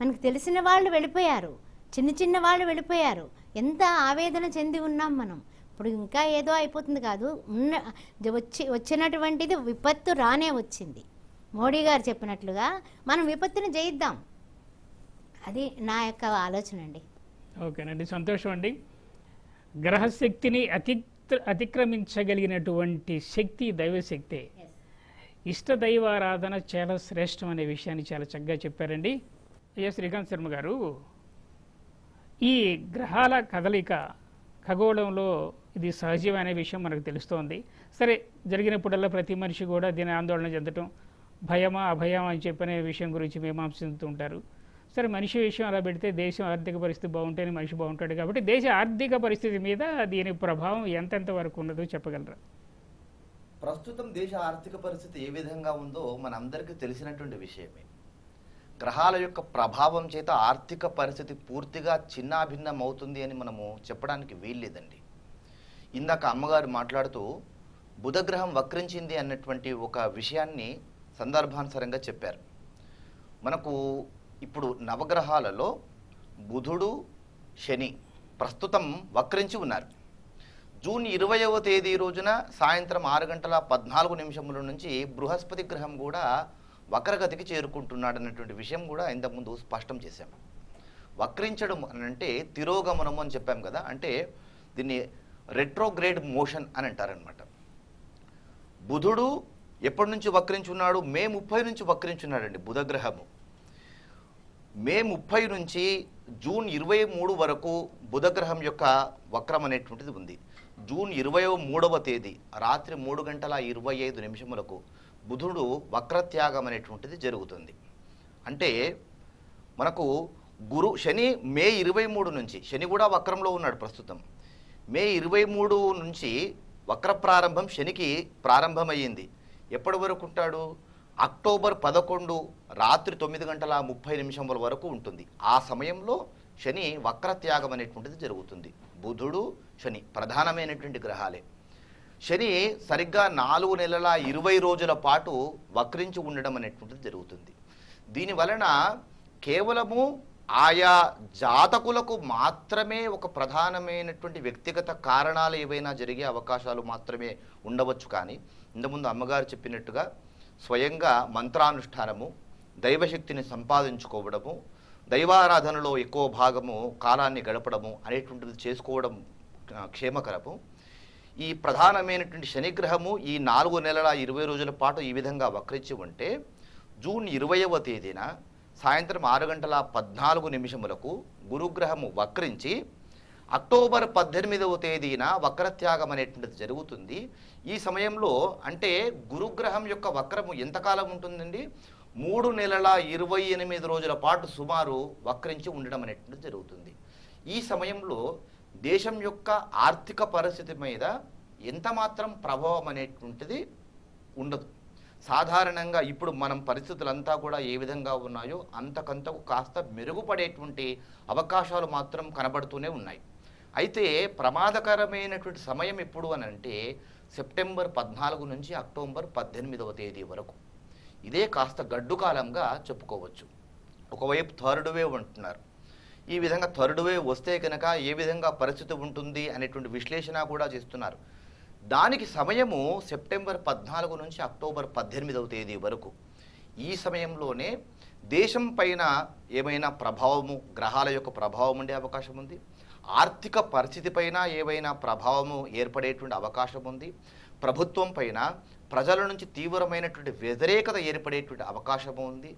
[SPEAKER 2] మనకు తెలిసిన వాళ్ళు వెళ్ళిపోయారు చిన్న చిన్న వాళ్ళు వెళ్ళిపోయారు ఎంత ఆవేదన చెంది ఉన్నాం మనం ఇప్పుడు ఇంకా ఏదో అయిపోతుంది కాదు ఉన్న వచ్చి వచ్చినటువంటిది విపత్తు రానే వచ్చింది మోడీ గారు చెప్పినట్లుగా మనం విపత్తుని జయిద్దాం అది నా యొక్క ఆలోచన అండి
[SPEAKER 1] ఓకేనండి సంతోషం అండి గ్రహశక్తిని అతి అతిక్రమించగలిగినటువంటి శక్తి దైవశక్తి ఇష్ట దైవారాధన చాలా శ్రేష్టం అనే విషయాన్ని చాలా చక్కగా చెప్పారండి అయ్యా శ్రీకాంత్ శర్మ గారు ఈ గ్రహాల కదలిక ఖగోళంలో ఇది సహజమైన అనే విషయం మనకు తెలుస్తోంది సరే జరిగినప్పుడల్లా ప్రతి మనిషి కూడా దీని ఆందోళన చెందటం భయమా అభయమా అని చెప్పనే విషయం గురించి మీమాంసింతుంటారు సరే మనిషి విషయం అలా పెడితే దేశం ఆర్థిక పరిస్థితి బాగుంటేనే మనిషి బాగుంటాడు కాబట్టి దేశ ఆర్థిక పరిస్థితి మీద దీని ప్రభావం ఎంతెంత వరకు ఉన్నదో చెప్పగలరా
[SPEAKER 3] ప్రస్తుతం దేశ ఆర్థిక పరిస్థితి ఏ విధంగా ఉందో మనందరికీ తెలిసినటువంటి విషయమే గ్రహాల యొక్క ప్రభావం చేత ఆర్థిక పరిస్థితి పూర్తిగా చిన్నాభిన్నం అవుతుంది అని మనము చెప్పడానికి వీల్లేదండి ఇందాక అమ్మగారు మాట్లాడుతూ బుధగ్రహం వక్రించింది అన్నటువంటి ఒక విషయాన్ని సందర్భానుసరంగా చెప్పారు మనకు ఇప్పుడు నవగ్రహాలలో బుధుడు శని ప్రస్తుతం వక్రించి ఉన్నారు జూన్ ఇరవైవ తేదీ రోజున సాయంత్రం ఆరు గంటల పద్నాలుగు నిమిషముల నుంచి బృహస్పతి గ్రహం కూడా వక్రగతికి చేరుకుంటున్నాడు అన్నటువంటి విషయం కూడా ఇంతకుముందు స్పష్టం చేశాం వక్రించడం అనంటే తిరోగమనము అని చెప్పాం కదా అంటే దీన్ని రెట్రోగ్రేడ్ మోషన్ అని అంటారనమాట బుధుడు ఎప్పటి నుంచి వక్రించున్నాడు మే ముప్పై నుంచి వక్రించున్నాడండి బుధగ్రహము మే ముప్పై నుంచి జూన్ ఇరవై మూడు వరకు బుధగ్రహం యొక్క వక్రం అనేటువంటిది ఉంది జూన్ ఇరవై మూడవ తేదీ రాత్రి మూడు గంటల ఇరవై ఐదు నిమిషములకు బుధుడు వక్రత్యాగం అనేటువంటిది జరుగుతుంది అంటే మనకు గురు శని మే ఇరవై మూడు నుంచి శని కూడా వక్రంలో ఉన్నాడు ప్రస్తుతం మే ఇరవై మూడు నుంచి వక్ర ప్రారంభం శనికి ప్రారంభమయ్యింది ఎప్పటి వరకు ఉంటాడు అక్టోబర్ పదకొండు రాత్రి తొమ్మిది గంటల ముప్పై నిమిషముల వరకు ఉంటుంది ఆ సమయంలో శని వక్రత్యాగం అనేటువంటిది జరుగుతుంది బుధుడు శని ప్రధానమైనటువంటి గ్రహాలే శని సరిగ్గా నాలుగు నెలల ఇరవై రోజుల పాటు వక్రించి ఉండడం అనేటువంటిది జరుగుతుంది దీని వలన కేవలము ఆయా జాతకులకు మాత్రమే ఒక ప్రధానమైనటువంటి వ్యక్తిగత కారణాలు ఏవైనా జరిగే అవకాశాలు మాత్రమే ఉండవచ్చు కానీ ఇంతకుముందు అమ్మగారు చెప్పినట్టుగా స్వయంగా మంత్రానుష్ఠానము దైవశక్తిని సంపాదించుకోవడము దైవారాధనలో ఎక్కువ భాగము కాలాన్ని గడపడము అనేటువంటిది చేసుకోవడం క్షేమకరము ఈ ప్రధానమైనటువంటి శనిగ్రహము ఈ నాలుగు నెలల ఇరవై రోజుల పాటు ఈ విధంగా వక్రించి ఉంటే జూన్ ఇరవైవ తేదీన సాయంత్రం ఆరు గంటల పద్నాలుగు నిమిషములకు గురుగ్రహము వక్రించి అక్టోబర్ పద్దెనిమిదవ తేదీన వక్రత్యాగం అనేటువంటిది జరుగుతుంది ఈ సమయంలో అంటే గురుగ్రహం యొక్క వక్రము ఎంతకాలం ఉంటుందండి మూడు నెలల ఇరవై ఎనిమిది రోజుల పాటు సుమారు వక్రించి ఉండడం అనేటువంటిది జరుగుతుంది ఈ సమయంలో దేశం యొక్క ఆర్థిక పరిస్థితి మీద ఎంత మాత్రం ప్రభావం అనేటువంటిది ఉండదు సాధారణంగా ఇప్పుడు మనం పరిస్థితులంతా కూడా ఏ విధంగా ఉన్నాయో అంతకంతకు కాస్త మెరుగుపడేటువంటి అవకాశాలు మాత్రం కనబడుతూనే ఉన్నాయి అయితే ప్రమాదకరమైనటువంటి సమయం ఎప్పుడు అని అంటే సెప్టెంబర్ పద్నాలుగు నుంచి అక్టోబర్ పద్దెనిమిదవ తేదీ వరకు ఇదే కాస్త గడ్డు కాలంగా చెప్పుకోవచ్చు ఒకవైపు థర్డ్ వేవ్ అంటున్నారు ఈ విధంగా థర్డ్ వేవ్ వస్తే కనుక ఏ విధంగా పరిస్థితి ఉంటుంది అనేటువంటి విశ్లేషణ కూడా చేస్తున్నారు దానికి సమయము సెప్టెంబర్ పద్నాలుగు నుంచి అక్టోబర్ పద్దెనిమిదవ తేదీ వరకు ఈ సమయంలోనే దేశం పైన ఏమైనా ప్రభావము గ్రహాల యొక్క ప్రభావం ఉండే అవకాశం ఉంది ఆర్థిక పరిస్థితి పైన ఏవైనా ప్రభావము ఏర్పడేటువంటి అవకాశం ఉంది ప్రభుత్వం పైన ప్రజల నుంచి తీవ్రమైనటువంటి వ్యతిరేకత ఏర్పడేటువంటి అవకాశము ఉంది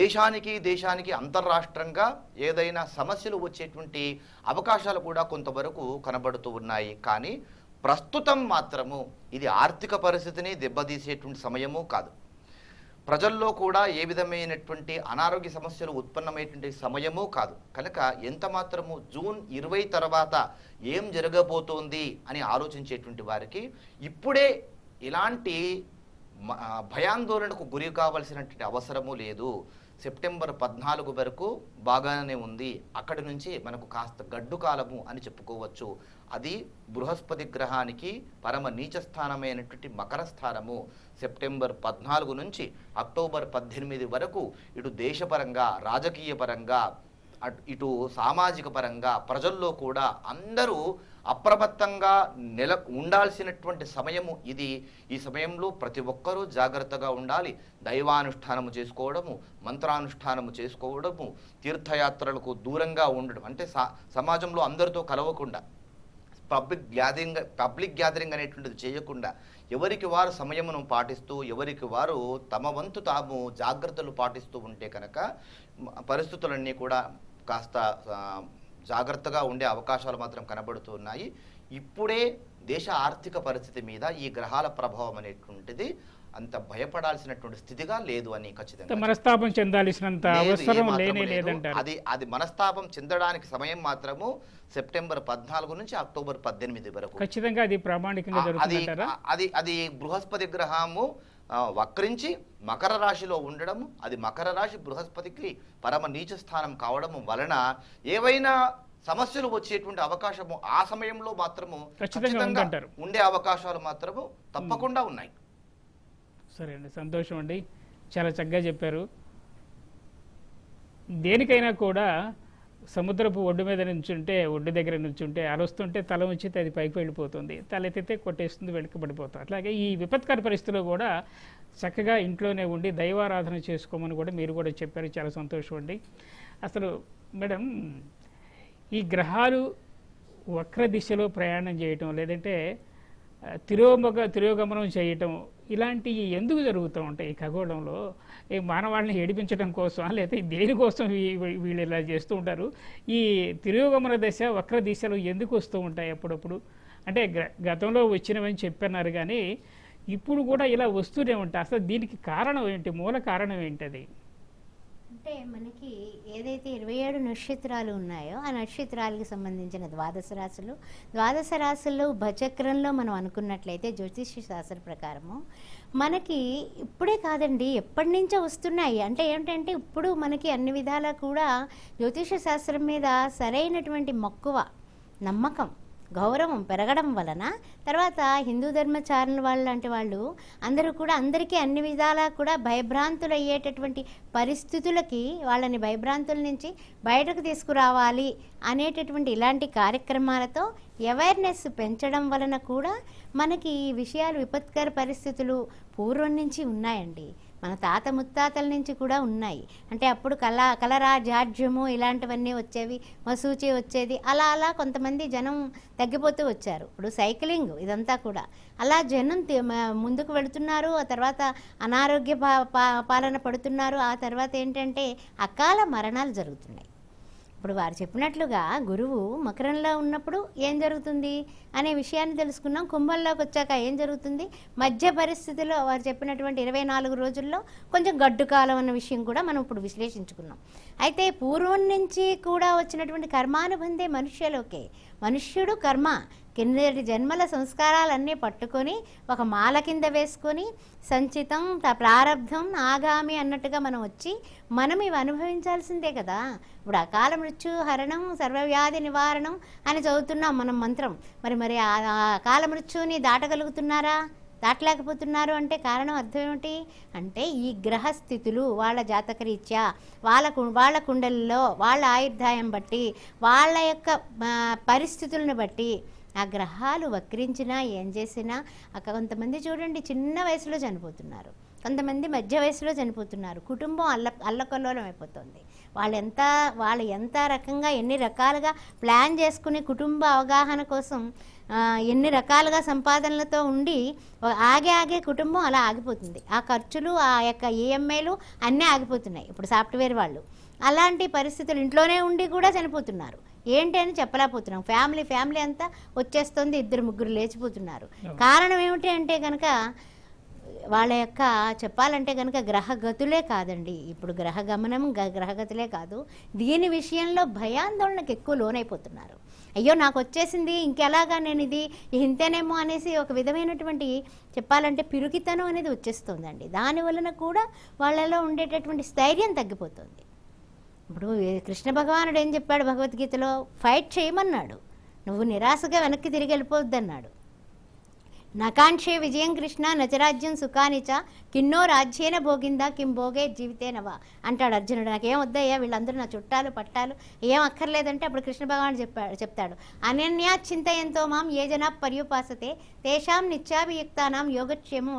[SPEAKER 3] దేశానికి దేశానికి అంతర్రాష్ట్రంగా ఏదైనా సమస్యలు వచ్చేటువంటి అవకాశాలు కూడా కొంతవరకు కనబడుతూ ఉన్నాయి కానీ ప్రస్తుతం మాత్రము ఇది ఆర్థిక పరిస్థితిని దెబ్బతీసేటువంటి సమయము కాదు ప్రజల్లో కూడా ఏ విధమైనటువంటి అనారోగ్య సమస్యలు ఉత్పన్నమైనటువంటి సమయము కాదు కనుక ఎంత మాత్రము జూన్ ఇరవై తర్వాత ఏం జరగబోతోంది అని ఆలోచించేటువంటి వారికి ఇప్పుడే ఇలాంటి భయాందోళనకు గురి కావాల్సినటువంటి అవసరము లేదు సెప్టెంబర్ పద్నాలుగు వరకు బాగానే ఉంది అక్కడి నుంచి మనకు కాస్త గడ్డు కాలము అని చెప్పుకోవచ్చు అది బృహస్పతి గ్రహానికి పరమ నీచ స్థానమైనటువంటి మకర స్థానము సెప్టెంబర్ పద్నాలుగు నుంచి అక్టోబర్ పద్దెనిమిది వరకు ఇటు దేశపరంగా రాజకీయ పరంగా ఇటు సామాజిక పరంగా ప్రజల్లో కూడా అందరూ అప్రమత్తంగా నెల ఉండాల్సినటువంటి సమయము ఇది ఈ సమయంలో ప్రతి ఒక్కరూ జాగ్రత్తగా ఉండాలి దైవానుష్ఠానము చేసుకోవడము మంత్రానుష్ఠానము చేసుకోవడము తీర్థయాత్రలకు దూరంగా ఉండడం అంటే సమాజంలో అందరితో కలవకుండా పబ్లిక్ గ్యాదరింగ్ పబ్లిక్ గ్యాదరింగ్ అనేటువంటిది చేయకుండా ఎవరికి వారు సమయమును పాటిస్తూ ఎవరికి వారు తమ వంతు తాము జాగ్రత్తలు పాటిస్తూ ఉంటే కనుక పరిస్థితులన్నీ కూడా కాస్త జాగ్రత్తగా ఉండే అవకాశాలు మాత్రం కనబడుతున్నాయి ఇప్పుడే దేశ ఆర్థిక పరిస్థితి మీద ఈ గ్రహాల ప్రభావం అనేటువంటిది అంత భయపడాల్సినటువంటి స్థితిగా లేదు అని ఖచ్చితంగా
[SPEAKER 1] మనస్తాపం చెందాల్సినంత అవసరం లేదంటారు
[SPEAKER 3] అది అది మనస్తాపం చెందడానికి సమయం మాత్రము సెప్టెంబర్ పద్నాలుగు నుంచి అక్టోబర్ పద్దెనిమిది వరకు
[SPEAKER 1] ఖచ్చితంగా అది ప్రామాణికంగా అది
[SPEAKER 3] అది అది బృహస్పతి గ్రహము వక్రించి మకర రాశిలో ఉండడము అది మకర రాశి బృహస్పతికి పరమ నీచ స్థానం కావడము వలన ఏవైనా సమస్యలు వచ్చేటువంటి అవకాశము ఆ సమయంలో మాత్రము ఖచ్చితంగా ఉండే అవకాశాలు మాత్రము తప్పకుండా ఉన్నాయి
[SPEAKER 1] సరే అండి సంతోషం అండి చాలా చక్కగా చెప్పారు దేనికైనా కూడా సముద్రపు ఒడ్డు మీద నుంచుంటే ఒడ్డు దగ్గర నుంచుంటే అరుస్తుంటే తల ఉంచితే అది పైకి వెళ్ళిపోతుంది తలెత్తితే కొట్టేస్తుంది వెనుకబడిపోతుంది అట్లాగే ఈ విపత్కర పరిస్థితిలో కూడా చక్కగా ఇంట్లోనే ఉండి దైవారాధన చేసుకోమని కూడా మీరు కూడా చెప్పారు చాలా సంతోషం అండి అసలు మేడం ఈ గ్రహాలు వక్ర దిశలో ప్రయాణం చేయటం లేదంటే తిరోముఖ తిరోగమనం చేయటం ఇలాంటివి ఎందుకు జరుగుతూ ఉంటాయి ఈ ఖగోళంలో ఈ మానవాళ్ళని ఏడిపించడం కోసం లేకపోతే దేనికోసం వీళ్ళు ఇలా చేస్తూ ఉంటారు ఈ తిరోగమన దశ వక్ర దిశలు ఎందుకు వస్తూ ఉంటాయి అప్పుడప్పుడు అంటే గతంలో వచ్చినవని చెప్పన్నారు కానీ ఇప్పుడు కూడా ఇలా వస్తూనే ఉంటాయి అసలు దీనికి కారణం ఏంటి మూల కారణం ఏంటి అది
[SPEAKER 2] అంటే మనకి ఏదైతే ఇరవై ఏడు నక్షత్రాలు ఉన్నాయో ఆ నక్షత్రాలకు సంబంధించిన ద్వాదశ రాశులు ద్వాదశ రాశుల్లో భచక్రంలో మనం అనుకున్నట్లయితే జ్యోతిష్య శాస్త్ర ప్రకారము మనకి ఇప్పుడే కాదండి ఎప్పటి నుంచో వస్తున్నాయి అంటే ఏమిటంటే ఇప్పుడు మనకి అన్ని విధాలా కూడా జ్యోతిష్య శాస్త్రం మీద సరైనటువంటి మక్కువ నమ్మకం గౌరవం పెరగడం వలన తర్వాత హిందూ ధర్మచారణ వాళ్ళు లాంటి వాళ్ళు అందరూ కూడా అందరికీ అన్ని విధాలా కూడా భయభ్రాంతులు అయ్యేటటువంటి పరిస్థితులకి వాళ్ళని భయభ్రాంతుల నుంచి బయటకు తీసుకురావాలి అనేటటువంటి ఇలాంటి కార్యక్రమాలతో అవేర్నెస్ పెంచడం వలన కూడా మనకి ఈ విషయాలు విపత్కర పరిస్థితులు పూర్వం నుంచి ఉన్నాయండి మన తాత ముత్తాతల నుంచి కూడా ఉన్నాయి అంటే అప్పుడు కళా కలరా జాడ్యము ఇలాంటివన్నీ వచ్చేవి మసూచి వచ్చేది అలా అలా కొంతమంది జనం తగ్గిపోతూ వచ్చారు ఇప్పుడు సైక్లింగ్ ఇదంతా కూడా అలా జనం ముందుకు వెళుతున్నారు ఆ తర్వాత అనారోగ్య పాలన పడుతున్నారు ఆ తర్వాత ఏంటంటే అకాల మరణాలు జరుగుతున్నాయి ఇప్పుడు వారు చెప్పినట్లుగా గురువు మకరంలో ఉన్నప్పుడు ఏం జరుగుతుంది అనే విషయాన్ని తెలుసుకున్నాం కుంభంలోకి వచ్చాక ఏం జరుగుతుంది మధ్య పరిస్థితిలో వారు చెప్పినటువంటి ఇరవై నాలుగు రోజుల్లో కొంచెం గడ్డు కాలం అన్న విషయం కూడా మనం ఇప్పుడు విశ్లేషించుకున్నాం అయితే పూర్వం నుంచి కూడా వచ్చినటువంటి కర్మానుబంధే మనుష్యలోకే మనుష్యుడు కర్మ కిందటి జన్మల సంస్కారాలన్నీ పట్టుకొని ఒక మాల కింద వేసుకొని సంచితం ప్రారంధం ఆగామి అన్నట్టుగా మనం వచ్చి మనం ఇవి అనుభవించాల్సిందే కదా ఇప్పుడు అకాల మృత్యు హరణం సర్వవ్యాధి నివారణం అని చదువుతున్నాం మనం మంత్రం మరి మరి అకాల మృత్యుని దాటగలుగుతున్నారా దాటలేకపోతున్నారు అంటే కారణం అర్థం ఏమిటి అంటే ఈ గ్రహస్థితులు వాళ్ళ జాతకరీత్యా వాళ్ళ వాళ్ళ కుండల్లో వాళ్ళ ఆయుర్దాయం బట్టి వాళ్ళ యొక్క పరిస్థితులను బట్టి ఆ గ్రహాలు వక్రించినా ఏం చేసినా కొంతమంది చూడండి చిన్న వయసులో చనిపోతున్నారు కొంతమంది మధ్య వయసులో చనిపోతున్నారు కుటుంబం అల్ల అల్లకల్లోలం అయిపోతుంది వాళ్ళు ఎంత వాళ్ళు ఎంత రకంగా ఎన్ని రకాలుగా ప్లాన్ చేసుకుని కుటుంబ అవగాహన కోసం ఎన్ని రకాలుగా సంపాదనలతో ఉండి ఆగే ఆగే కుటుంబం అలా ఆగిపోతుంది ఆ ఖర్చులు ఆ యొక్క ఈఎంఐలు అన్నీ ఆగిపోతున్నాయి ఇప్పుడు సాఫ్ట్వేర్ వాళ్ళు అలాంటి పరిస్థితులు ఇంట్లోనే ఉండి కూడా చనిపోతున్నారు ఏంటి అని చెప్పలేకపోతున్నాం ఫ్యామిలీ ఫ్యామిలీ అంతా వచ్చేస్తుంది ఇద్దరు ముగ్గురు లేచిపోతున్నారు కారణం ఏమిటి అంటే కనుక వాళ్ళ యొక్క చెప్పాలంటే కనుక గ్రహగతులే కాదండి ఇప్పుడు గ్రహ గమనం గ్రహగతులే కాదు దీని విషయంలో భయాందోళనకు ఎక్కువ లోనైపోతున్నారు అయ్యో నాకు వచ్చేసింది ఇంకెలాగా నేను ఇది ఇంతేనేమో అనేసి ఒక విధమైనటువంటి చెప్పాలంటే పిరుకితనం అనేది వచ్చేస్తుందండి దానివలన కూడా వాళ్ళలో ఉండేటటువంటి స్థైర్యం తగ్గిపోతుంది ఇప్పుడు కృష్ణ భగవానుడు ఏం చెప్పాడు భగవద్గీతలో ఫైట్ చేయమన్నాడు నువ్వు నిరాశగా వెనక్కి తిరిగి వెళ్ళిపోవద్దన్నాడు నకాంక్షే విజయం కృష్ణ నచరాజ్యం సుఖానిచ కిన్నో రాజ్యేన భోగిందా కిం భోగే జీవితేనవా అంటాడు అర్జునుడు నాకు ఏం వద్దయ్యా వీళ్ళందరూ నా చుట్టాలు పట్టాలు ఏం అక్కర్లేదంటే అప్పుడు కృష్ణ భగవాన్ చెప్పాడు చెప్తాడు అనన్యా చింతయంతో మాం ఏ జనా పర్యుపాసతే తేషాం నిత్యాభియుక్తానాం యోగక్షేమం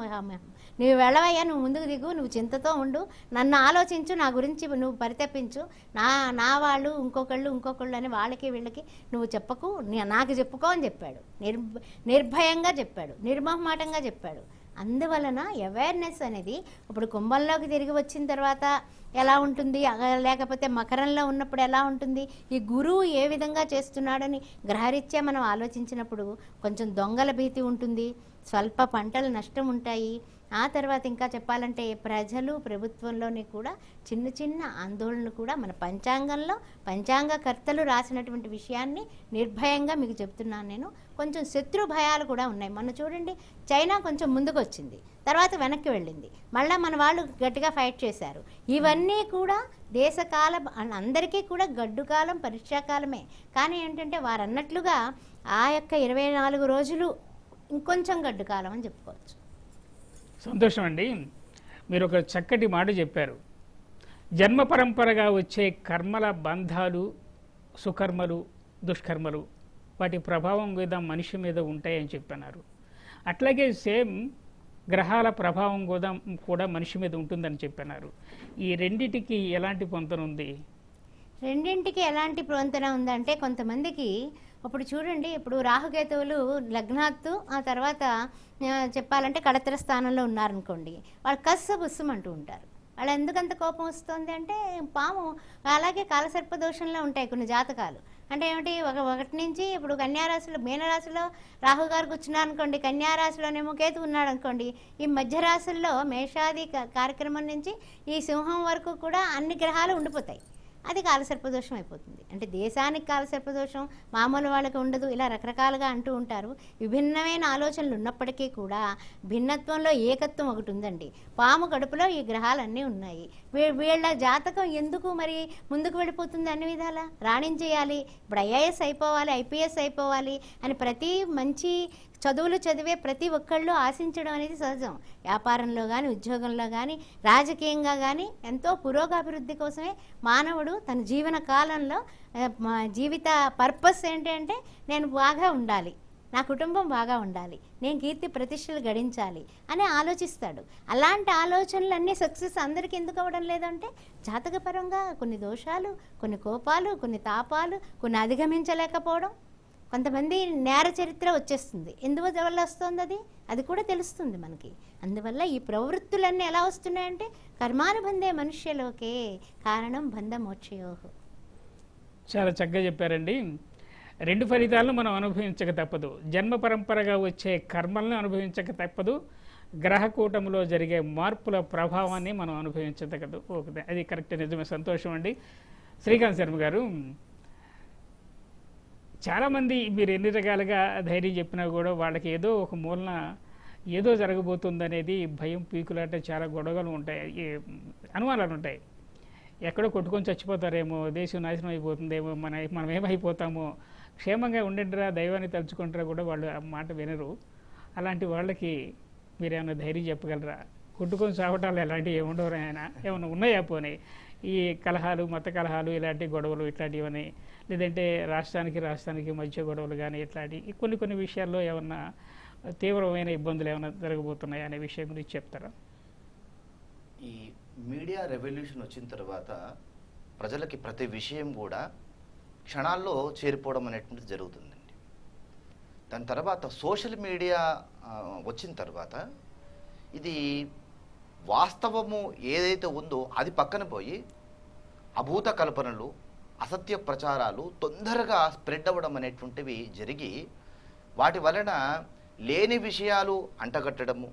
[SPEAKER 2] నువ్వు వెళ్ళవయ్యా నువ్వు ముందుకు దిగు నువ్వు చింతతో ఉండు నన్ను ఆలోచించు నా గురించి నువ్వు పరితపించు నా నా వాళ్ళు ఇంకొకళ్ళు ఇంకొకళ్ళు అని వాళ్ళకి వీళ్ళకి నువ్వు చెప్పకు నాకు చెప్పుకో అని చెప్పాడు నిర్భ నిర్భయంగా చెప్పాడు నిర్మహమాటంగా చెప్పాడు అందువలన అవేర్నెస్ అనేది ఇప్పుడు కుంభంలోకి తిరిగి వచ్చిన తర్వాత ఎలా ఉంటుంది లేకపోతే మకరంలో ఉన్నప్పుడు ఎలా ఉంటుంది ఈ గురువు ఏ విధంగా చేస్తున్నాడని గ్రహరీత్యా మనం ఆలోచించినప్పుడు కొంచెం దొంగల భీతి ఉంటుంది స్వల్ప పంటలు నష్టం ఉంటాయి ఆ తర్వాత ఇంకా చెప్పాలంటే ప్రజలు ప్రభుత్వంలోని కూడా చిన్న చిన్న ఆందోళనలు కూడా మన పంచాంగంలో పంచాంగకర్తలు రాసినటువంటి విషయాన్ని నిర్భయంగా మీకు చెప్తున్నాను నేను కొంచెం శత్రు భయాలు కూడా ఉన్నాయి మొన్న చూడండి చైనా కొంచెం ముందుకు వచ్చింది తర్వాత వెనక్కి వెళ్ళింది మళ్ళీ మన వాళ్ళు గట్టిగా ఫైట్ చేశారు ఇవన్నీ కూడా దేశకాలం అందరికీ కూడా గడ్డుకాలం పరీక్షాకాలమే కానీ ఏంటంటే వారన్నట్లుగా ఆ యొక్క ఇరవై నాలుగు రోజులు ఇంకొంచెం గడ్డుకాలం అని చెప్పుకోవచ్చు
[SPEAKER 1] సంతోషం అండి మీరు ఒక చక్కటి మాట చెప్పారు జన్మ పరంపరగా వచ్చే కర్మల బంధాలు సుకర్మలు దుష్కర్మలు వాటి ప్రభావం మీద మనిషి మీద ఉంటాయని చెప్పన్నారు అట్లాగే సేమ్ గ్రహాల ప్రభావం కూడా కూడా మనిషి మీద ఉంటుందని చెప్పన్నారు ఈ రెండింటికి ఎలాంటి పొంతన ఉంది
[SPEAKER 2] రెండింటికి ఎలాంటి పొంతన ఉందంటే కొంతమందికి అప్పుడు చూడండి ఇప్పుడు రాహుకేతువులు లగ్నాత్తు ఆ తర్వాత చెప్పాలంటే కడతర స్థానంలో ఉన్నారనుకోండి వాళ్ళు కస్స బుస్సు అంటూ ఉంటారు వాళ్ళు ఎందుకంత కోపం వస్తుంది అంటే పాము అలాగే కాలసర్ప దోషంలో ఉంటాయి కొన్ని జాతకాలు అంటే ఏమిటి ఒక ఒకటి నుంచి ఇప్పుడు కన్యారాశిలో మీనరాశిలో రాహు గారు కూర్చున్నారు అనుకోండి కన్యారాశిలోనేమో కేతు ఉన్నాడు అనుకోండి ఈ మధ్య రాశుల్లో మేషాది కార్యక్రమం నుంచి ఈ సింహం వరకు కూడా అన్ని గ్రహాలు ఉండిపోతాయి అది కాలసర్పదోషం అయిపోతుంది అంటే దేశానికి కాలసర్పదోషం మామూలు వాళ్ళకి ఉండదు ఇలా రకరకాలుగా అంటూ ఉంటారు విభిన్నమైన ఆలోచనలు ఉన్నప్పటికీ కూడా భిన్నత్వంలో ఏకత్వం ఒకటి ఉందండి పాము కడుపులో ఈ గ్రహాలన్నీ ఉన్నాయి వీళ్ళ జాతకం ఎందుకు మరి ముందుకు వెళ్ళిపోతుంది అన్ని విధాలా చేయాలి ఇప్పుడు ఐఏఎస్ అయిపోవాలి ఐపీఎస్ అయిపోవాలి అని ప్రతి మంచి చదువులు చదివే ప్రతి ఒక్కళ్ళు ఆశించడం అనేది సహజం వ్యాపారంలో కానీ ఉద్యోగంలో కానీ రాజకీయంగా కానీ ఎంతో పురోగాభివృద్ధి కోసమే మానవుడు తన జీవన కాలంలో జీవిత పర్పస్ ఏంటంటే నేను బాగా ఉండాలి నా కుటుంబం బాగా ఉండాలి నేను కీర్తి ప్రతిష్టలు గడించాలి అని ఆలోచిస్తాడు అలాంటి ఆలోచనలన్నీ సక్సెస్ అందరికీ ఎందుకు అవ్వడం లేదంటే జాతకపరంగా కొన్ని దోషాలు కొన్ని కోపాలు కొన్ని తాపాలు కొన్ని అధిగమించలేకపోవడం కొంతమంది నేర చరిత్ర వచ్చేస్తుంది ఎందువల్ల వస్తుంది అది అది కూడా తెలుస్తుంది మనకి అందువల్ల ఈ ప్రవృత్తులన్నీ ఎలా వస్తున్నాయంటే కర్మానుబంధే మనుష్యలోకే కారణం బంధమోక్షయోహు
[SPEAKER 1] చాలా చక్కగా చెప్పారండి రెండు ఫలితాలను మనం అనుభవించక తప్పదు జన్మ పరంపరగా వచ్చే కర్మలను అనుభవించక తప్పదు గ్రహకూటంలో జరిగే మార్పుల ప్రభావాన్ని మనం అనుభవించదగదు ఓకే అది కరెక్ట్ నిజమే సంతోషం అండి శ్రీకాంత్ శర్మ గారు చాలామంది మీరు ఎన్ని రకాలుగా ధైర్యం చెప్పినా కూడా వాళ్ళకి ఏదో ఒక మూలన ఏదో జరగబోతుందనేది భయం పీకులాట చాలా గొడవలు ఉంటాయి అనుమానాలు ఉంటాయి ఎక్కడో కొట్టుకొని చచ్చిపోతారేమో దేశం నాశనం అయిపోతుందేమో మన మనం ఏమైపోతామో క్షేమంగా ఉండండిరా దైవాన్ని తలుచుకుంటారా కూడా వాళ్ళు ఆ మాట వినరు అలాంటి వాళ్ళకి మీరు ఏమైనా ధైర్యం చెప్పగలరా కొట్టుకొని సాగటాలు ఎలాంటివి ఏముండవు ఆయన ఏమైనా ఉన్నాయా పోనీ ఈ కలహాలు మత కలహాలు ఇలాంటి గొడవలు ఇట్లాంటివని లేదంటే రాష్ట్రానికి రాష్ట్రానికి మధ్య గొడవలు కానీ ఇట్లాంటివి కొన్ని కొన్ని విషయాల్లో ఏమన్నా తీవ్రమైన ఇబ్బందులు ఏమైనా జరగబోతున్నాయా అనే విషయం గురించి చెప్తారా
[SPEAKER 3] ఈ మీడియా రెవల్యూషన్ వచ్చిన తర్వాత ప్రజలకి ప్రతి విషయం కూడా క్షణాల్లో చేరిపోవడం అనేటువంటిది జరుగుతుందండి దాని తర్వాత సోషల్ మీడియా వచ్చిన తర్వాత ఇది వాస్తవము ఏదైతే ఉందో అది పక్కన పోయి అభూత కల్పనలు అసత్య ప్రచారాలు తొందరగా స్ప్రెడ్ అవ్వడం అనేటువంటివి జరిగి వాటి వలన లేని విషయాలు అంటగట్టడము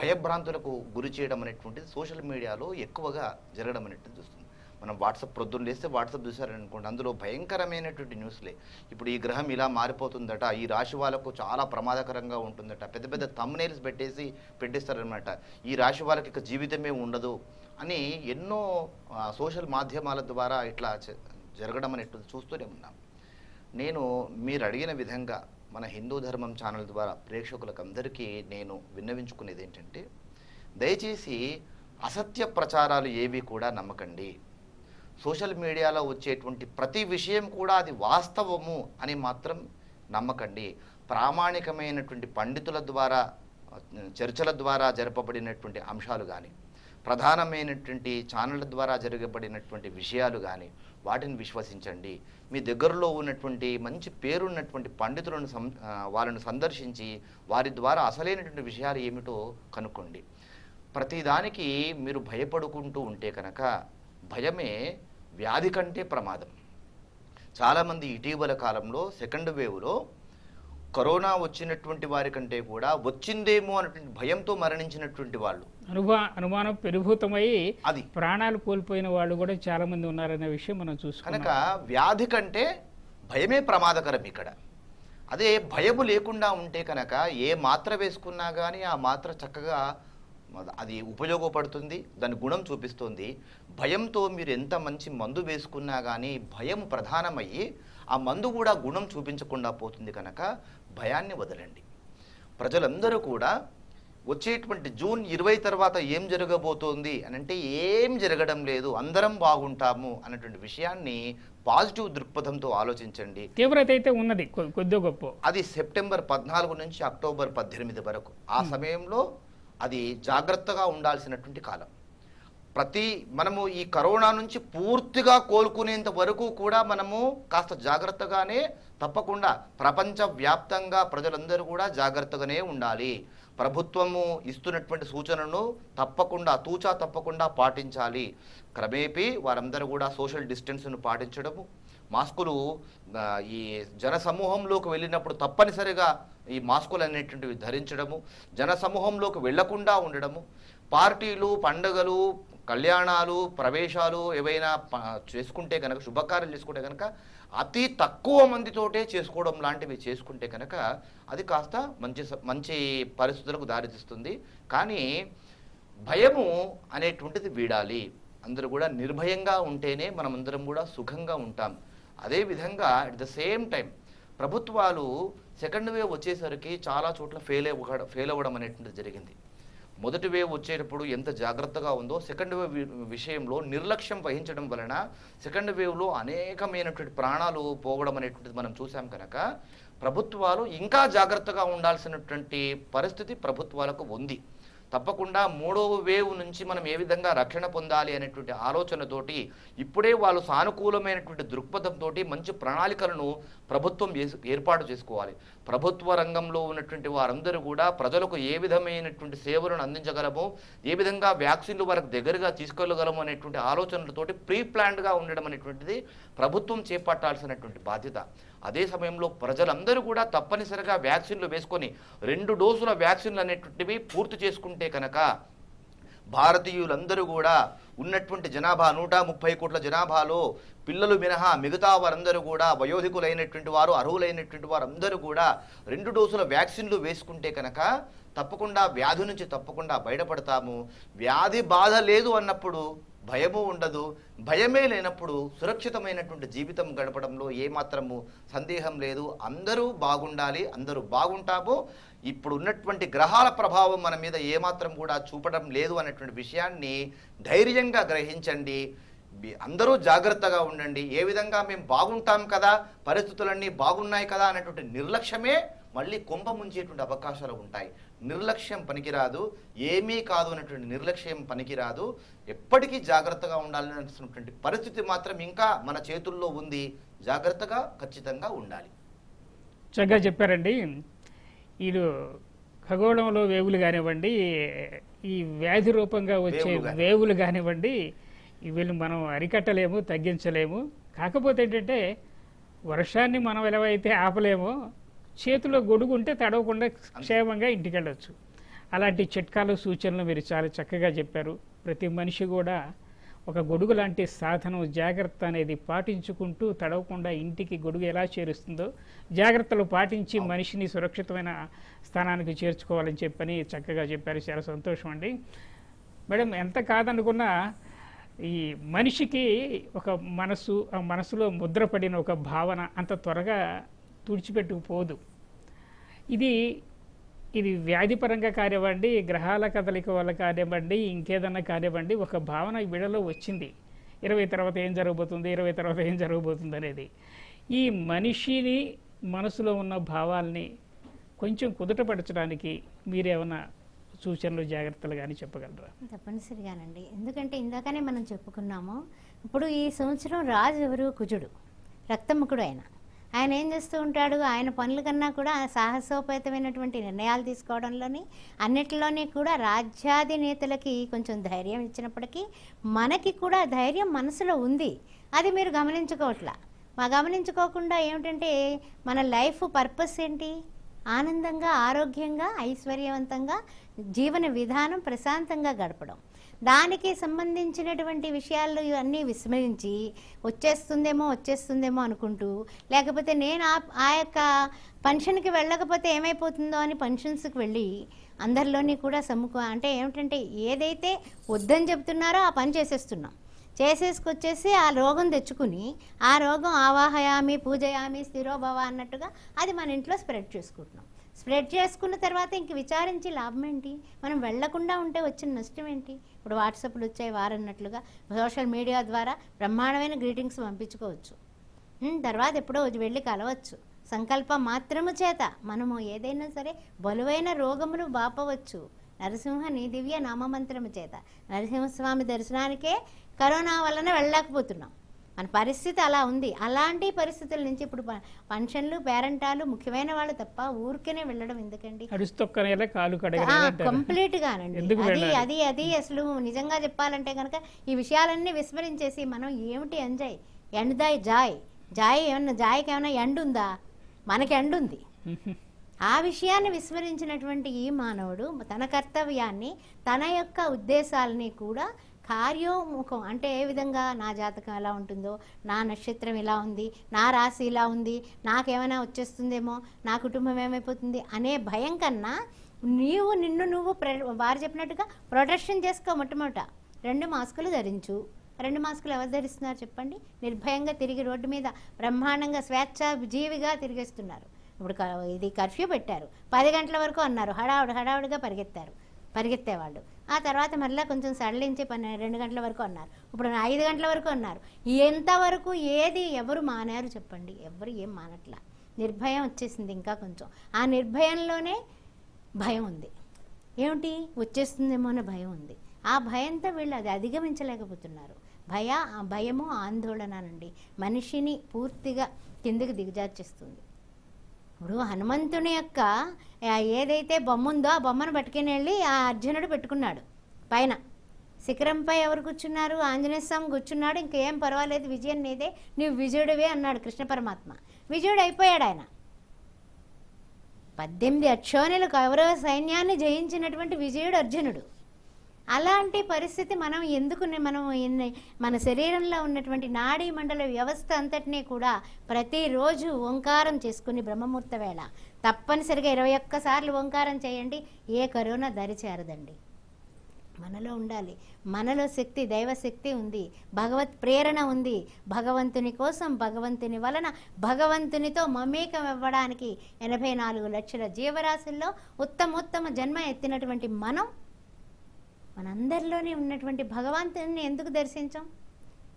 [SPEAKER 3] భయభ్రాంతులకు గురి చేయడం అనేటువంటిది సోషల్ మీడియాలో ఎక్కువగా జరగడం అనేటువంటిది చూస్తుంది మనం వాట్సాప్ ప్రొద్దున లేస్తే వాట్సాప్ చూసారనుకోండి అందులో భయంకరమైనటువంటి న్యూస్లే ఇప్పుడు ఈ గ్రహం ఇలా మారిపోతుందట ఈ రాశి వాళ్ళకు చాలా ప్రమాదకరంగా ఉంటుందట పెద్ద పెద్ద తమ్నేల్స్ పెట్టేసి పెట్టేస్తారనమాట ఈ రాశి వాళ్ళకి ఇక జీవితమే ఉండదు అని ఎన్నో సోషల్ మాధ్యమాల ద్వారా ఇట్లా జరగడం అనేటువంటి చూస్తూనే ఉన్నాం నేను మీరు అడిగిన విధంగా మన హిందూ ధర్మం ఛానల్ ద్వారా ప్రేక్షకులకు అందరికీ నేను విన్నవించుకునేది ఏంటంటే దయచేసి అసత్య ప్రచారాలు ఏవి కూడా నమ్మకండి సోషల్ మీడియాలో వచ్చేటువంటి ప్రతి విషయం కూడా అది వాస్తవము అని మాత్రం నమ్మకండి ప్రామాణికమైనటువంటి పండితుల ద్వారా చర్చల ద్వారా జరపబడినటువంటి అంశాలు కానీ ప్రధానమైనటువంటి ఛానళ్ళ ద్వారా జరగబడినటువంటి విషయాలు కానీ వాటిని విశ్వసించండి మీ దగ్గరలో ఉన్నటువంటి మంచి పేరున్నటువంటి పండితులను సం వాళ్ళను సందర్శించి వారి ద్వారా అసలైనటువంటి విషయాలు ఏమిటో కనుక్కోండి ప్రతిదానికి మీరు భయపడుకుంటూ ఉంటే కనుక భయమే వ్యాధి కంటే ప్రమాదం చాలామంది ఇటీవల కాలంలో సెకండ్ వేవ్లో కరోనా వచ్చినటువంటి వారి కంటే కూడా వచ్చిందేమో అన్నటువంటి భయంతో మరణించినటువంటి వాళ్ళు
[SPEAKER 1] అనుభవ అనుమానం పెరుగుతమై అది ప్రాణాలు కోల్పోయిన వాళ్ళు కూడా చాలా మంది ఉన్నారనే విషయం మనం చూసి కనుక
[SPEAKER 3] వ్యాధి కంటే భయమే ప్రమాదకరం ఇక్కడ అదే భయము లేకుండా ఉంటే కనుక ఏ మాత్ర వేసుకున్నా కానీ ఆ మాత్ర చక్కగా అది ఉపయోగపడుతుంది దాని గుణం చూపిస్తుంది భయంతో మీరు ఎంత మంచి మందు వేసుకున్నా కానీ భయం ప్రధానమయ్యి ఆ మందు కూడా గుణం చూపించకుండా పోతుంది కనుక భయాన్ని వదలండి ప్రజలందరూ కూడా వచ్చేటువంటి జూన్ ఇరవై తర్వాత ఏం జరగబోతోంది అని అంటే ఏం జరగడం లేదు అందరం బాగుంటాము అన్నటువంటి విషయాన్ని పాజిటివ్ దృక్పథంతో ఆలోచించండి తీవ్రత అయితే ఉన్నది కొద్దిగా గొప్ప అది సెప్టెంబర్ పద్నాలుగు నుంచి అక్టోబర్ పద్దెనిమిది వరకు ఆ సమయంలో అది జాగ్రత్తగా ఉండాల్సినటువంటి కాలం ప్రతి మనము ఈ కరోనా నుంచి పూర్తిగా కోలుకునేంత వరకు కూడా మనము కాస్త జాగ్రత్తగానే తప్పకుండా ప్రపంచవ్యాప్తంగా ప్రజలందరూ కూడా జాగ్రత్తగానే ఉండాలి ప్రభుత్వము ఇస్తున్నటువంటి సూచనను తప్పకుండా తూచా తప్పకుండా పాటించాలి క్రమేపీ వారందరూ కూడా సోషల్ డిస్టెన్స్ను పాటించడము మాస్కులు ఈ జనసమూహంలోకి వెళ్ళినప్పుడు తప్పనిసరిగా ఈ మాస్కులు అనేటువంటివి ధరించడము జనసమూహంలోకి వెళ్లకుండా ఉండడము పార్టీలు పండుగలు కళ్యాణాలు ప్రవేశాలు ఏవైనా చేసుకుంటే కనుక శుభకార్యం చేసుకుంటే కనుక అతి తక్కువ మందితోటే చేసుకోవడం లాంటివి చేసుకుంటే కనుక అది కాస్త మంచి మంచి పరిస్థితులకు దారితీస్తుంది కానీ భయము అనేటువంటిది వీడాలి అందరూ కూడా నిర్భయంగా ఉంటేనే మనమందరం కూడా సుఖంగా ఉంటాం అదేవిధంగా అట్ ద సేమ్ టైం ప్రభుత్వాలు సెకండ్ వేవ్ వచ్చేసరికి చాలా చోట్ల ఫెయిల్ ఫెయిల్ అవ్వడం అనేటువంటిది జరిగింది మొదటి వేవ్ వచ్చేటప్పుడు ఎంత జాగ్రత్తగా ఉందో సెకండ్ వేవ్ విషయంలో నిర్లక్ష్యం వహించడం వలన సెకండ్ వేవ్లో అనేకమైనటువంటి ప్రాణాలు పోవడం అనేటువంటిది మనం చూసాం కనుక ప్రభుత్వాలు ఇంకా జాగ్రత్తగా ఉండాల్సినటువంటి పరిస్థితి ప్రభుత్వాలకు ఉంది తప్పకుండా మూడవ వేవ్ నుంచి మనం ఏ విధంగా రక్షణ పొందాలి అనేటువంటి ఆలోచనతోటి ఇప్పుడే వాళ్ళు సానుకూలమైనటువంటి దృక్పథంతో మంచి ప్రణాళికలను ప్రభుత్వం ఏర్పాటు చేసుకోవాలి ప్రభుత్వ రంగంలో ఉన్నటువంటి వారందరూ కూడా ప్రజలకు ఏ విధమైనటువంటి సేవలను అందించగలము ఏ విధంగా వ్యాక్సిన్లు వారికి దగ్గరగా తీసుకెళ్ళగలము అనేటువంటి ఆలోచనలతోటి ప్రీ ప్లాన్డ్గా ఉండడం అనేటువంటిది ప్రభుత్వం చేపట్టాల్సినటువంటి బాధ్యత అదే సమయంలో ప్రజలందరూ కూడా తప్పనిసరిగా వ్యాక్సిన్లు వేసుకొని రెండు డోసుల వ్యాక్సిన్లు అనేటువంటివి పూర్తి చేసుకుంటే కనుక భారతీయులందరూ కూడా ఉన్నటువంటి జనాభా నూట ముప్పై కోట్ల జనాభాలో పిల్లలు మినహా మిగతా వారందరూ కూడా వయోధికులైనటువంటి వారు అర్హులైనటువంటి వారందరూ కూడా రెండు డోసుల వ్యాక్సిన్లు వేసుకుంటే కనుక తప్పకుండా వ్యాధి నుంచి తప్పకుండా బయటపడతాము వ్యాధి బాధ లేదు అన్నప్పుడు భయము ఉండదు భయమే లేనప్పుడు సురక్షితమైనటువంటి జీవితం గడపడంలో ఏమాత్రము సందేహం లేదు అందరూ బాగుండాలి అందరూ బాగుంటాము ఇప్పుడు ఉన్నటువంటి గ్రహాల ప్రభావం మన మీద ఏమాత్రం కూడా చూపడం లేదు అనేటువంటి విషయాన్ని ధైర్యంగా గ్రహించండి అందరూ జాగ్రత్తగా ఉండండి ఏ విధంగా మేము బాగుంటాం కదా పరిస్థితులన్నీ బాగున్నాయి కదా అనేటువంటి నిర్లక్ష్యమే మళ్ళీ కొంప ముంచేటువంటి అవకాశాలు ఉంటాయి నిర్లక్ష్యం పనికిరాదు ఏమీ కాదు అనేటువంటి నిర్లక్ష్యం పనికిరాదు ఎప్పటికీ జాగ్రత్తగా ఉండాలనేటువంటి పరిస్థితి మాత్రం ఇంకా మన చేతుల్లో ఉంది జాగ్రత్తగా ఖచ్చితంగా ఉండాలి
[SPEAKER 1] చక్కగా చెప్పారండి వీడు ఖగోళంలో వేవులు కానివ్వండి ఈ వ్యాధి రూపంగా వచ్చే వేవులు కానివ్వండి వీళ్ళు మనం అరికట్టలేము తగ్గించలేము కాకపోతే ఏంటంటే వర్షాన్ని మనం అయితే ఆపలేమో చేతిలో గొడుగు ఉంటే తడవకుండా క్షేమంగా ఇంటికి వెళ్ళచ్చు అలాంటి చిట్కాలు సూచనలు మీరు చాలా చక్కగా చెప్పారు ప్రతి మనిషి కూడా ఒక గొడుగు లాంటి సాధనం జాగ్రత్త అనేది పాటించుకుంటూ తడవకుండా ఇంటికి గొడుగు ఎలా చేరుస్తుందో జాగ్రత్తలు పాటించి మనిషిని సురక్షితమైన స్థానానికి చేర్చుకోవాలని చెప్పని చక్కగా చెప్పారు చాలా సంతోషం అండి మేడం ఎంత కాదనుకున్నా ఈ మనిషికి ఒక మనసు ఆ మనసులో ముద్రపడిన ఒక భావన అంత త్వరగా తుడిచిపెట్టుకుపోదు ఇది ఇది వ్యాధిపరంగా కానివ్వండి గ్రహాల కదలిక వల్ల కానివ్వండి ఇంకేదన్నా కానివ్వండి ఒక భావన విడలో వచ్చింది ఇరవై తర్వాత ఏం జరగబోతుంది ఇరవై తర్వాత ఏం జరగబోతుంది అనేది ఈ మనిషిని మనసులో ఉన్న భావాల్ని కొంచెం కుదుటపరచడానికి మీరేమైనా సూచనలు జాగ్రత్తలు కానీ చెప్పగలరా
[SPEAKER 2] తప్పనిసరిగానండి ఎందుకంటే ఇందాకనే మనం చెప్పుకున్నాము ఇప్పుడు ఈ సంవత్సరం రాజు ఎవరు కుజుడు రక్తముఖుడు అయినా ఆయన ఏం చేస్తూ ఉంటాడు ఆయన పనుల కన్నా కూడా సాహసోపేతమైనటువంటి నిర్ణయాలు తీసుకోవడంలోని అన్నిటిలోనే కూడా రాజ్యాధినేతలకి కొంచెం ధైర్యం ఇచ్చినప్పటికీ మనకి కూడా ధైర్యం మనసులో ఉంది అది మీరు గమనించుకోవట్లా మా గమనించుకోకుండా ఏమిటంటే మన లైఫ్ పర్పస్ ఏంటి ఆనందంగా ఆరోగ్యంగా ఐశ్వర్యవంతంగా జీవన విధానం ప్రశాంతంగా గడపడం దానికి సంబంధించినటువంటి విషయాలు ఇవన్నీ విస్మరించి వచ్చేస్తుందేమో వచ్చేస్తుందేమో అనుకుంటూ లేకపోతే నేను ఆ యొక్క పెన్షన్కి వెళ్ళకపోతే ఏమైపోతుందో అని పెన్షన్స్కి వెళ్ళి అందరిలోని కూడా సమ్ముకో అంటే ఏమిటంటే ఏదైతే వద్దని చెప్తున్నారో ఆ పని చేసేస్తున్నాం చేసేసుకొచ్చేసి ఆ రోగం తెచ్చుకుని ఆ రోగం ఆవాహయామి పూజయామి స్థిరోభవ అన్నట్టుగా అది మన ఇంట్లో స్ప్రెడ్ చేసుకుంటున్నాం స్ప్రెడ్ చేసుకున్న తర్వాత ఇంక విచారించి లాభం ఏంటి మనం వెళ్లకుండా ఉంటే వచ్చిన నష్టం ఏంటి ఇప్పుడు వాట్సాప్లు వచ్చాయి వారన్నట్లుగా సోషల్ మీడియా ద్వారా బ్రహ్మాండమైన గ్రీటింగ్స్ పంపించుకోవచ్చు తర్వాత ఎప్పుడో వెళ్ళి కలవచ్చు సంకల్పం మాత్రము చేత మనము ఏదైనా సరే బలువైన రోగములు బాపవచ్చు నరసింహని దివ్య నామమంత్రము చేత నరసింహస్వామి దర్శనానికే కరోనా వలన వెళ్ళలేకపోతున్నాం మన పరిస్థితి అలా ఉంది అలాంటి పరిస్థితుల నుంచి ఇప్పుడు ఫంక్షన్లు పేరెంటాలు ముఖ్యమైన వాళ్ళు తప్ప ఊరికేనే వెళ్ళడం ఎందుకండి కంప్లీట్ అది అది అది అసలు నిజంగా చెప్పాలంటే కనుక ఈ విషయాలన్నీ విస్మరించేసి మనం ఏమిటి ఎంజాయ్ ఎండ్ దాయ్ జాయ్ జాయ్ ఏమన్నా జాయ్కి ఏమైనా ఎండ్ ఉందా మనకి ఎండ్ ఉంది ఆ విషయాన్ని విస్మరించినటువంటి ఈ మానవుడు తన కర్తవ్యాన్ని తన యొక్క ఉద్దేశాలని కూడా కార్యోముఖం అంటే ఏ విధంగా నా జాతకం ఎలా ఉంటుందో నా నక్షత్రం ఇలా ఉంది నా రాశి ఇలా ఉంది నాకేమైనా వచ్చేస్తుందేమో నా కుటుంబం ఏమైపోతుంది అనే భయం కన్నా నీవు నిన్ను నువ్వు వారు చెప్పినట్టుగా ప్రొటెక్షన్ చేసుకో మొట్టమొదట రెండు మాస్కులు ధరించు రెండు మాస్కులు ఎవరు ధరిస్తున్నారు చెప్పండి నిర్భయంగా తిరిగి రోడ్డు మీద బ్రహ్మాండంగా స్వేచ్ఛ జీవిగా తిరిగేస్తున్నారు ఇప్పుడు ఇది కర్ఫ్యూ పెట్టారు పది గంటల వరకు అన్నారు హడావుడు హడావుడిగా పరిగెత్తారు పరిగెత్తేవాళ్ళు ఆ తర్వాత మళ్ళీ కొంచెం సడలించి పన్నె రెండు గంటల వరకు అన్నారు ఇప్పుడు ఐదు గంటల వరకు అన్నారు ఎంతవరకు ఏది ఎవరు మానారు చెప్పండి ఎవరు ఏం మానట్లా నిర్భయం వచ్చేసింది ఇంకా కొంచెం ఆ నిర్భయంలోనే భయం ఉంది ఏమిటి వచ్చేస్తుందేమో అనే భయం ఉంది ఆ భయంతో వీళ్ళు అది అధిగమించలేకపోతున్నారు భయ భయము ఆందోళన నుండి మనిషిని పూర్తిగా కిందికి దిగజార్చేస్తుంది ఇప్పుడు హనుమంతుని యొక్క ఏదైతే బొమ్మ ఉందో ఆ బొమ్మను పట్టుకుని వెళ్ళి ఆ అర్జునుడు పెట్టుకున్నాడు పైన శిఖరంపై ఎవరు కూర్చున్నారు ఆంజనేయ స్వామి కూర్చున్నాడు ఇంకేం పర్వాలేదు విజయం నీదే నువ్వు విజయుడివే అన్నాడు కృష్ణ పరమాత్మ విజయుడు అయిపోయాడు ఆయన పద్దెనిమిది అక్షోణులు కౌరవ సైన్యాన్ని జయించినటువంటి విజయుడు అర్జునుడు అలాంటి పరిస్థితి మనం ఎందుకు మనం మన శరీరంలో ఉన్నటువంటి నాడీ మండల వ్యవస్థ అంతటినీ కూడా ప్రతిరోజు ఓంకారం చేసుకుని బ్రహ్మముహూర్త వేళ తప్పనిసరిగా ఇరవై ఒక్కసార్లు ఓంకారం చేయండి ఏ కరోనా దరిచేరదండి మనలో ఉండాలి మనలో శక్తి దైవశక్తి ఉంది భగవత్ ప్రేరణ ఉంది భగవంతుని కోసం భగవంతుని వలన భగవంతునితో మమేకం ఇవ్వడానికి ఎనభై నాలుగు లక్షల జీవరాశుల్లో ఉత్తమోత్తమ జన్మ ఎత్తినటువంటి మనం మనందరిలోనే ఉన్నటువంటి భగవంతుని ఎందుకు దర్శించాం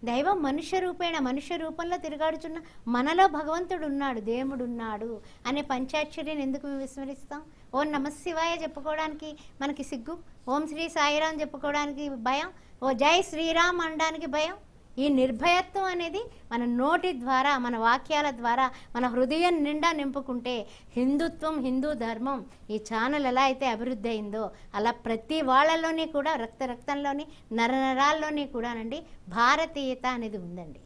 [SPEAKER 2] దైవం మనుష్య రూపేణ మనుష్య రూపంలో తిరగాడుచున్న మనలో భగవంతుడు ఉన్నాడు దేవుడు ఉన్నాడు అనే పంచాక్షరిని ఎందుకు విస్మరిస్తాం ఓం శివాయ చెప్పుకోవడానికి మనకి సిగ్గు ఓం శ్రీ సాయిరాం చెప్పుకోవడానికి భయం ఓ జై శ్రీరామ్ అనడానికి భయం ఈ నిర్భయత్వం అనేది మన నోటి ద్వారా మన వాక్యాల ద్వారా మన హృదయం నిండా నింపుకుంటే హిందుత్వం హిందూ ధర్మం ఈ ఛానల్ ఎలా అయితే అభివృద్ధి అయిందో అలా ప్రతి వాళ్ళలోనే కూడా రక్త రక్తంలోని నర నరాల్లోని కూడానండి భారతీయత అనేది ఉందండి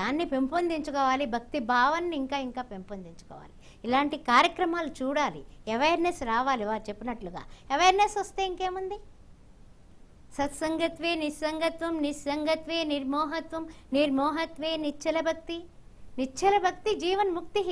[SPEAKER 2] దాన్ని పెంపొందించుకోవాలి భక్తి భావాన్ని ఇంకా ఇంకా పెంపొందించుకోవాలి ఇలాంటి కార్యక్రమాలు చూడాలి అవేర్నెస్ రావాలి వారు చెప్పినట్లుగా అవేర్నెస్ వస్తే ఇంకేముంది సత్సంగత్వే నిస్సంగత్వం నిస్సంగత్వే నిర్మోహత్వం నిర్మోహత్వే నిశ్చల భక్తి నిశ్చల భక్తి జీవన్ ముక్తి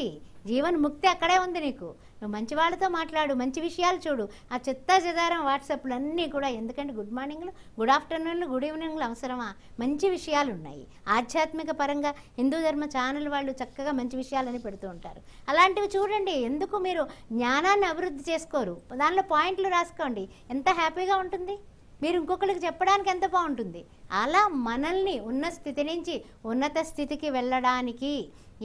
[SPEAKER 2] జీవన్ ముక్తి అక్కడే ఉంది నీకు నువ్వు మంచి వాళ్ళతో మాట్లాడు మంచి విషయాలు చూడు ఆ చెత్త చెదారం వాట్సాప్లు అన్నీ కూడా ఎందుకంటే గుడ్ మార్నింగ్లు గుడ్ ఆఫ్టర్నూన్లు గుడ్ ఈవినింగ్లు అవసరమా మంచి విషయాలు ఉన్నాయి ఆధ్యాత్మిక పరంగా హిందూ ధర్మ ఛానల్ వాళ్ళు చక్కగా మంచి విషయాలని పెడుతూ ఉంటారు అలాంటివి చూడండి ఎందుకు మీరు జ్ఞానాన్ని అభివృద్ధి చేసుకోరు దానిలో పాయింట్లు రాసుకోండి ఎంత హ్యాపీగా ఉంటుంది మీరు ఇంకొకరికి చెప్పడానికి ఎంత బాగుంటుంది అలా మనల్ని ఉన్న స్థితి నుంచి ఉన్నత స్థితికి వెళ్ళడానికి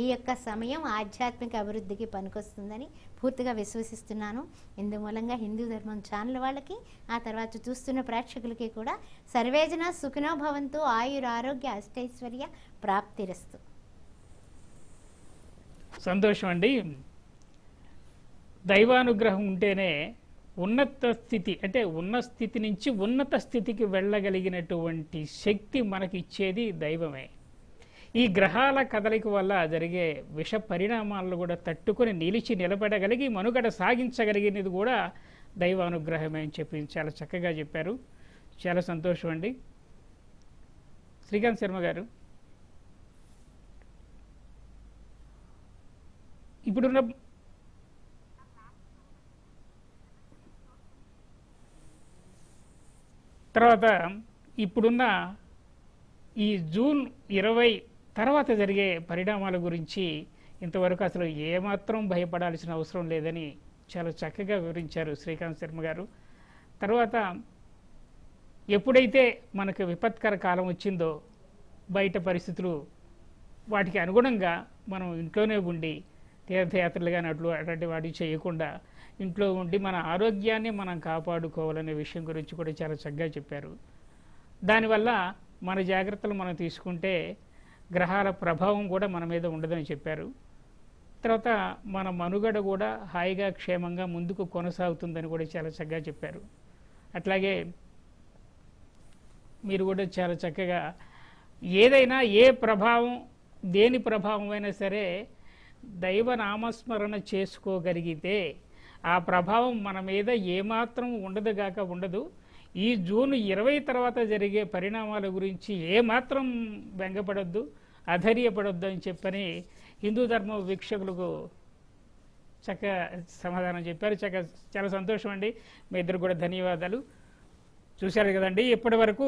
[SPEAKER 2] ఈ యొక్క సమయం ఆధ్యాత్మిక అభివృద్ధికి పనికొస్తుందని పూర్తిగా విశ్వసిస్తున్నాను ఇందు మూలంగా హిందూ ధర్మం ఛానల్ వాళ్ళకి ఆ తర్వాత చూస్తున్న ప్రేక్షకులకి కూడా సర్వేజన సుఖినో ఆయుర ఆరోగ్య అష్టైశ్వర్య ప్రాప్తిరస్తు
[SPEAKER 1] సంతోషం అండి దైవానుగ్రహం ఉంటేనే ఉన్నత స్థితి అంటే ఉన్న స్థితి నుంచి ఉన్నత స్థితికి వెళ్ళగలిగినటువంటి శక్తి మనకిచ్చేది దైవమే ఈ గ్రహాల కదలిక వల్ల జరిగే విష పరిణామాలను కూడా తట్టుకొని నిలిచి నిలబడగలిగి మనుగడ సాగించగలిగినది కూడా దైవ అనుగ్రహమే అని చెప్పి చాలా చక్కగా చెప్పారు చాలా సంతోషం అండి శ్రీకాంత్ శర్మ గారు ఇప్పుడున్న తర్వాత ఇప్పుడున్న ఈ జూన్ ఇరవై తర్వాత జరిగే పరిణామాల గురించి ఇంతవరకు అసలు ఏమాత్రం భయపడాల్సిన అవసరం లేదని చాలా చక్కగా వివరించారు శ్రీకాంత్ శర్మ గారు తర్వాత ఎప్పుడైతే మనకు విపత్కర కాలం వచ్చిందో బయట పరిస్థితులు వాటికి అనుగుణంగా మనం ఇంట్లోనే ఉండి తీర్థయాత్రలు కానీ అట్లు అటువంటి వాటి చేయకుండా ఇంట్లో ఉండి మన ఆరోగ్యాన్ని మనం కాపాడుకోవాలనే విషయం గురించి కూడా చాలా చక్కగా చెప్పారు దానివల్ల మన జాగ్రత్తలు మనం తీసుకుంటే గ్రహాల ప్రభావం కూడా మన మీద ఉండదని చెప్పారు తర్వాత మన మనుగడ కూడా హాయిగా క్షేమంగా ముందుకు కొనసాగుతుందని కూడా చాలా చక్కగా చెప్పారు అట్లాగే మీరు కూడా చాలా చక్కగా ఏదైనా ఏ ప్రభావం దేని ప్రభావం అయినా సరే దైవనామస్మరణ చేసుకోగలిగితే ఆ ప్రభావం మన మీద ఏమాత్రం ఉండదు గాక ఉండదు ఈ జూన్ ఇరవై తర్వాత జరిగే పరిణామాల గురించి ఏమాత్రం బెంగపడొద్దు అధైర్యపడొద్దు అని చెప్పని హిందూ ధర్మ వీక్షకులకు చక్క సమాధానం చెప్పారు చక్క చాలా సంతోషం అండి మీ ఇద్దరు కూడా ధన్యవాదాలు చూశారు కదండి ఇప్పటి వరకు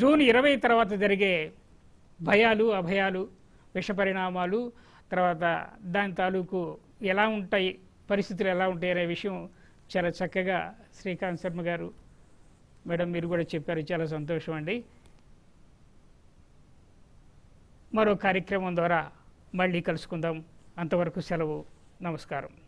[SPEAKER 1] జూన్ ఇరవై తర్వాత జరిగే భయాలు అభయాలు విష పరిణామాలు తర్వాత దాని తాలూకు ఎలా ఉంటాయి పరిస్థితులు ఎలా ఉంటాయనే విషయం చాలా చక్కగా శ్రీకాంత్ శర్మ గారు మేడం మీరు కూడా చెప్పారు చాలా సంతోషం అండి మరో కార్యక్రమం ద్వారా మళ్ళీ కలుసుకుందాం అంతవరకు సెలవు నమస్కారం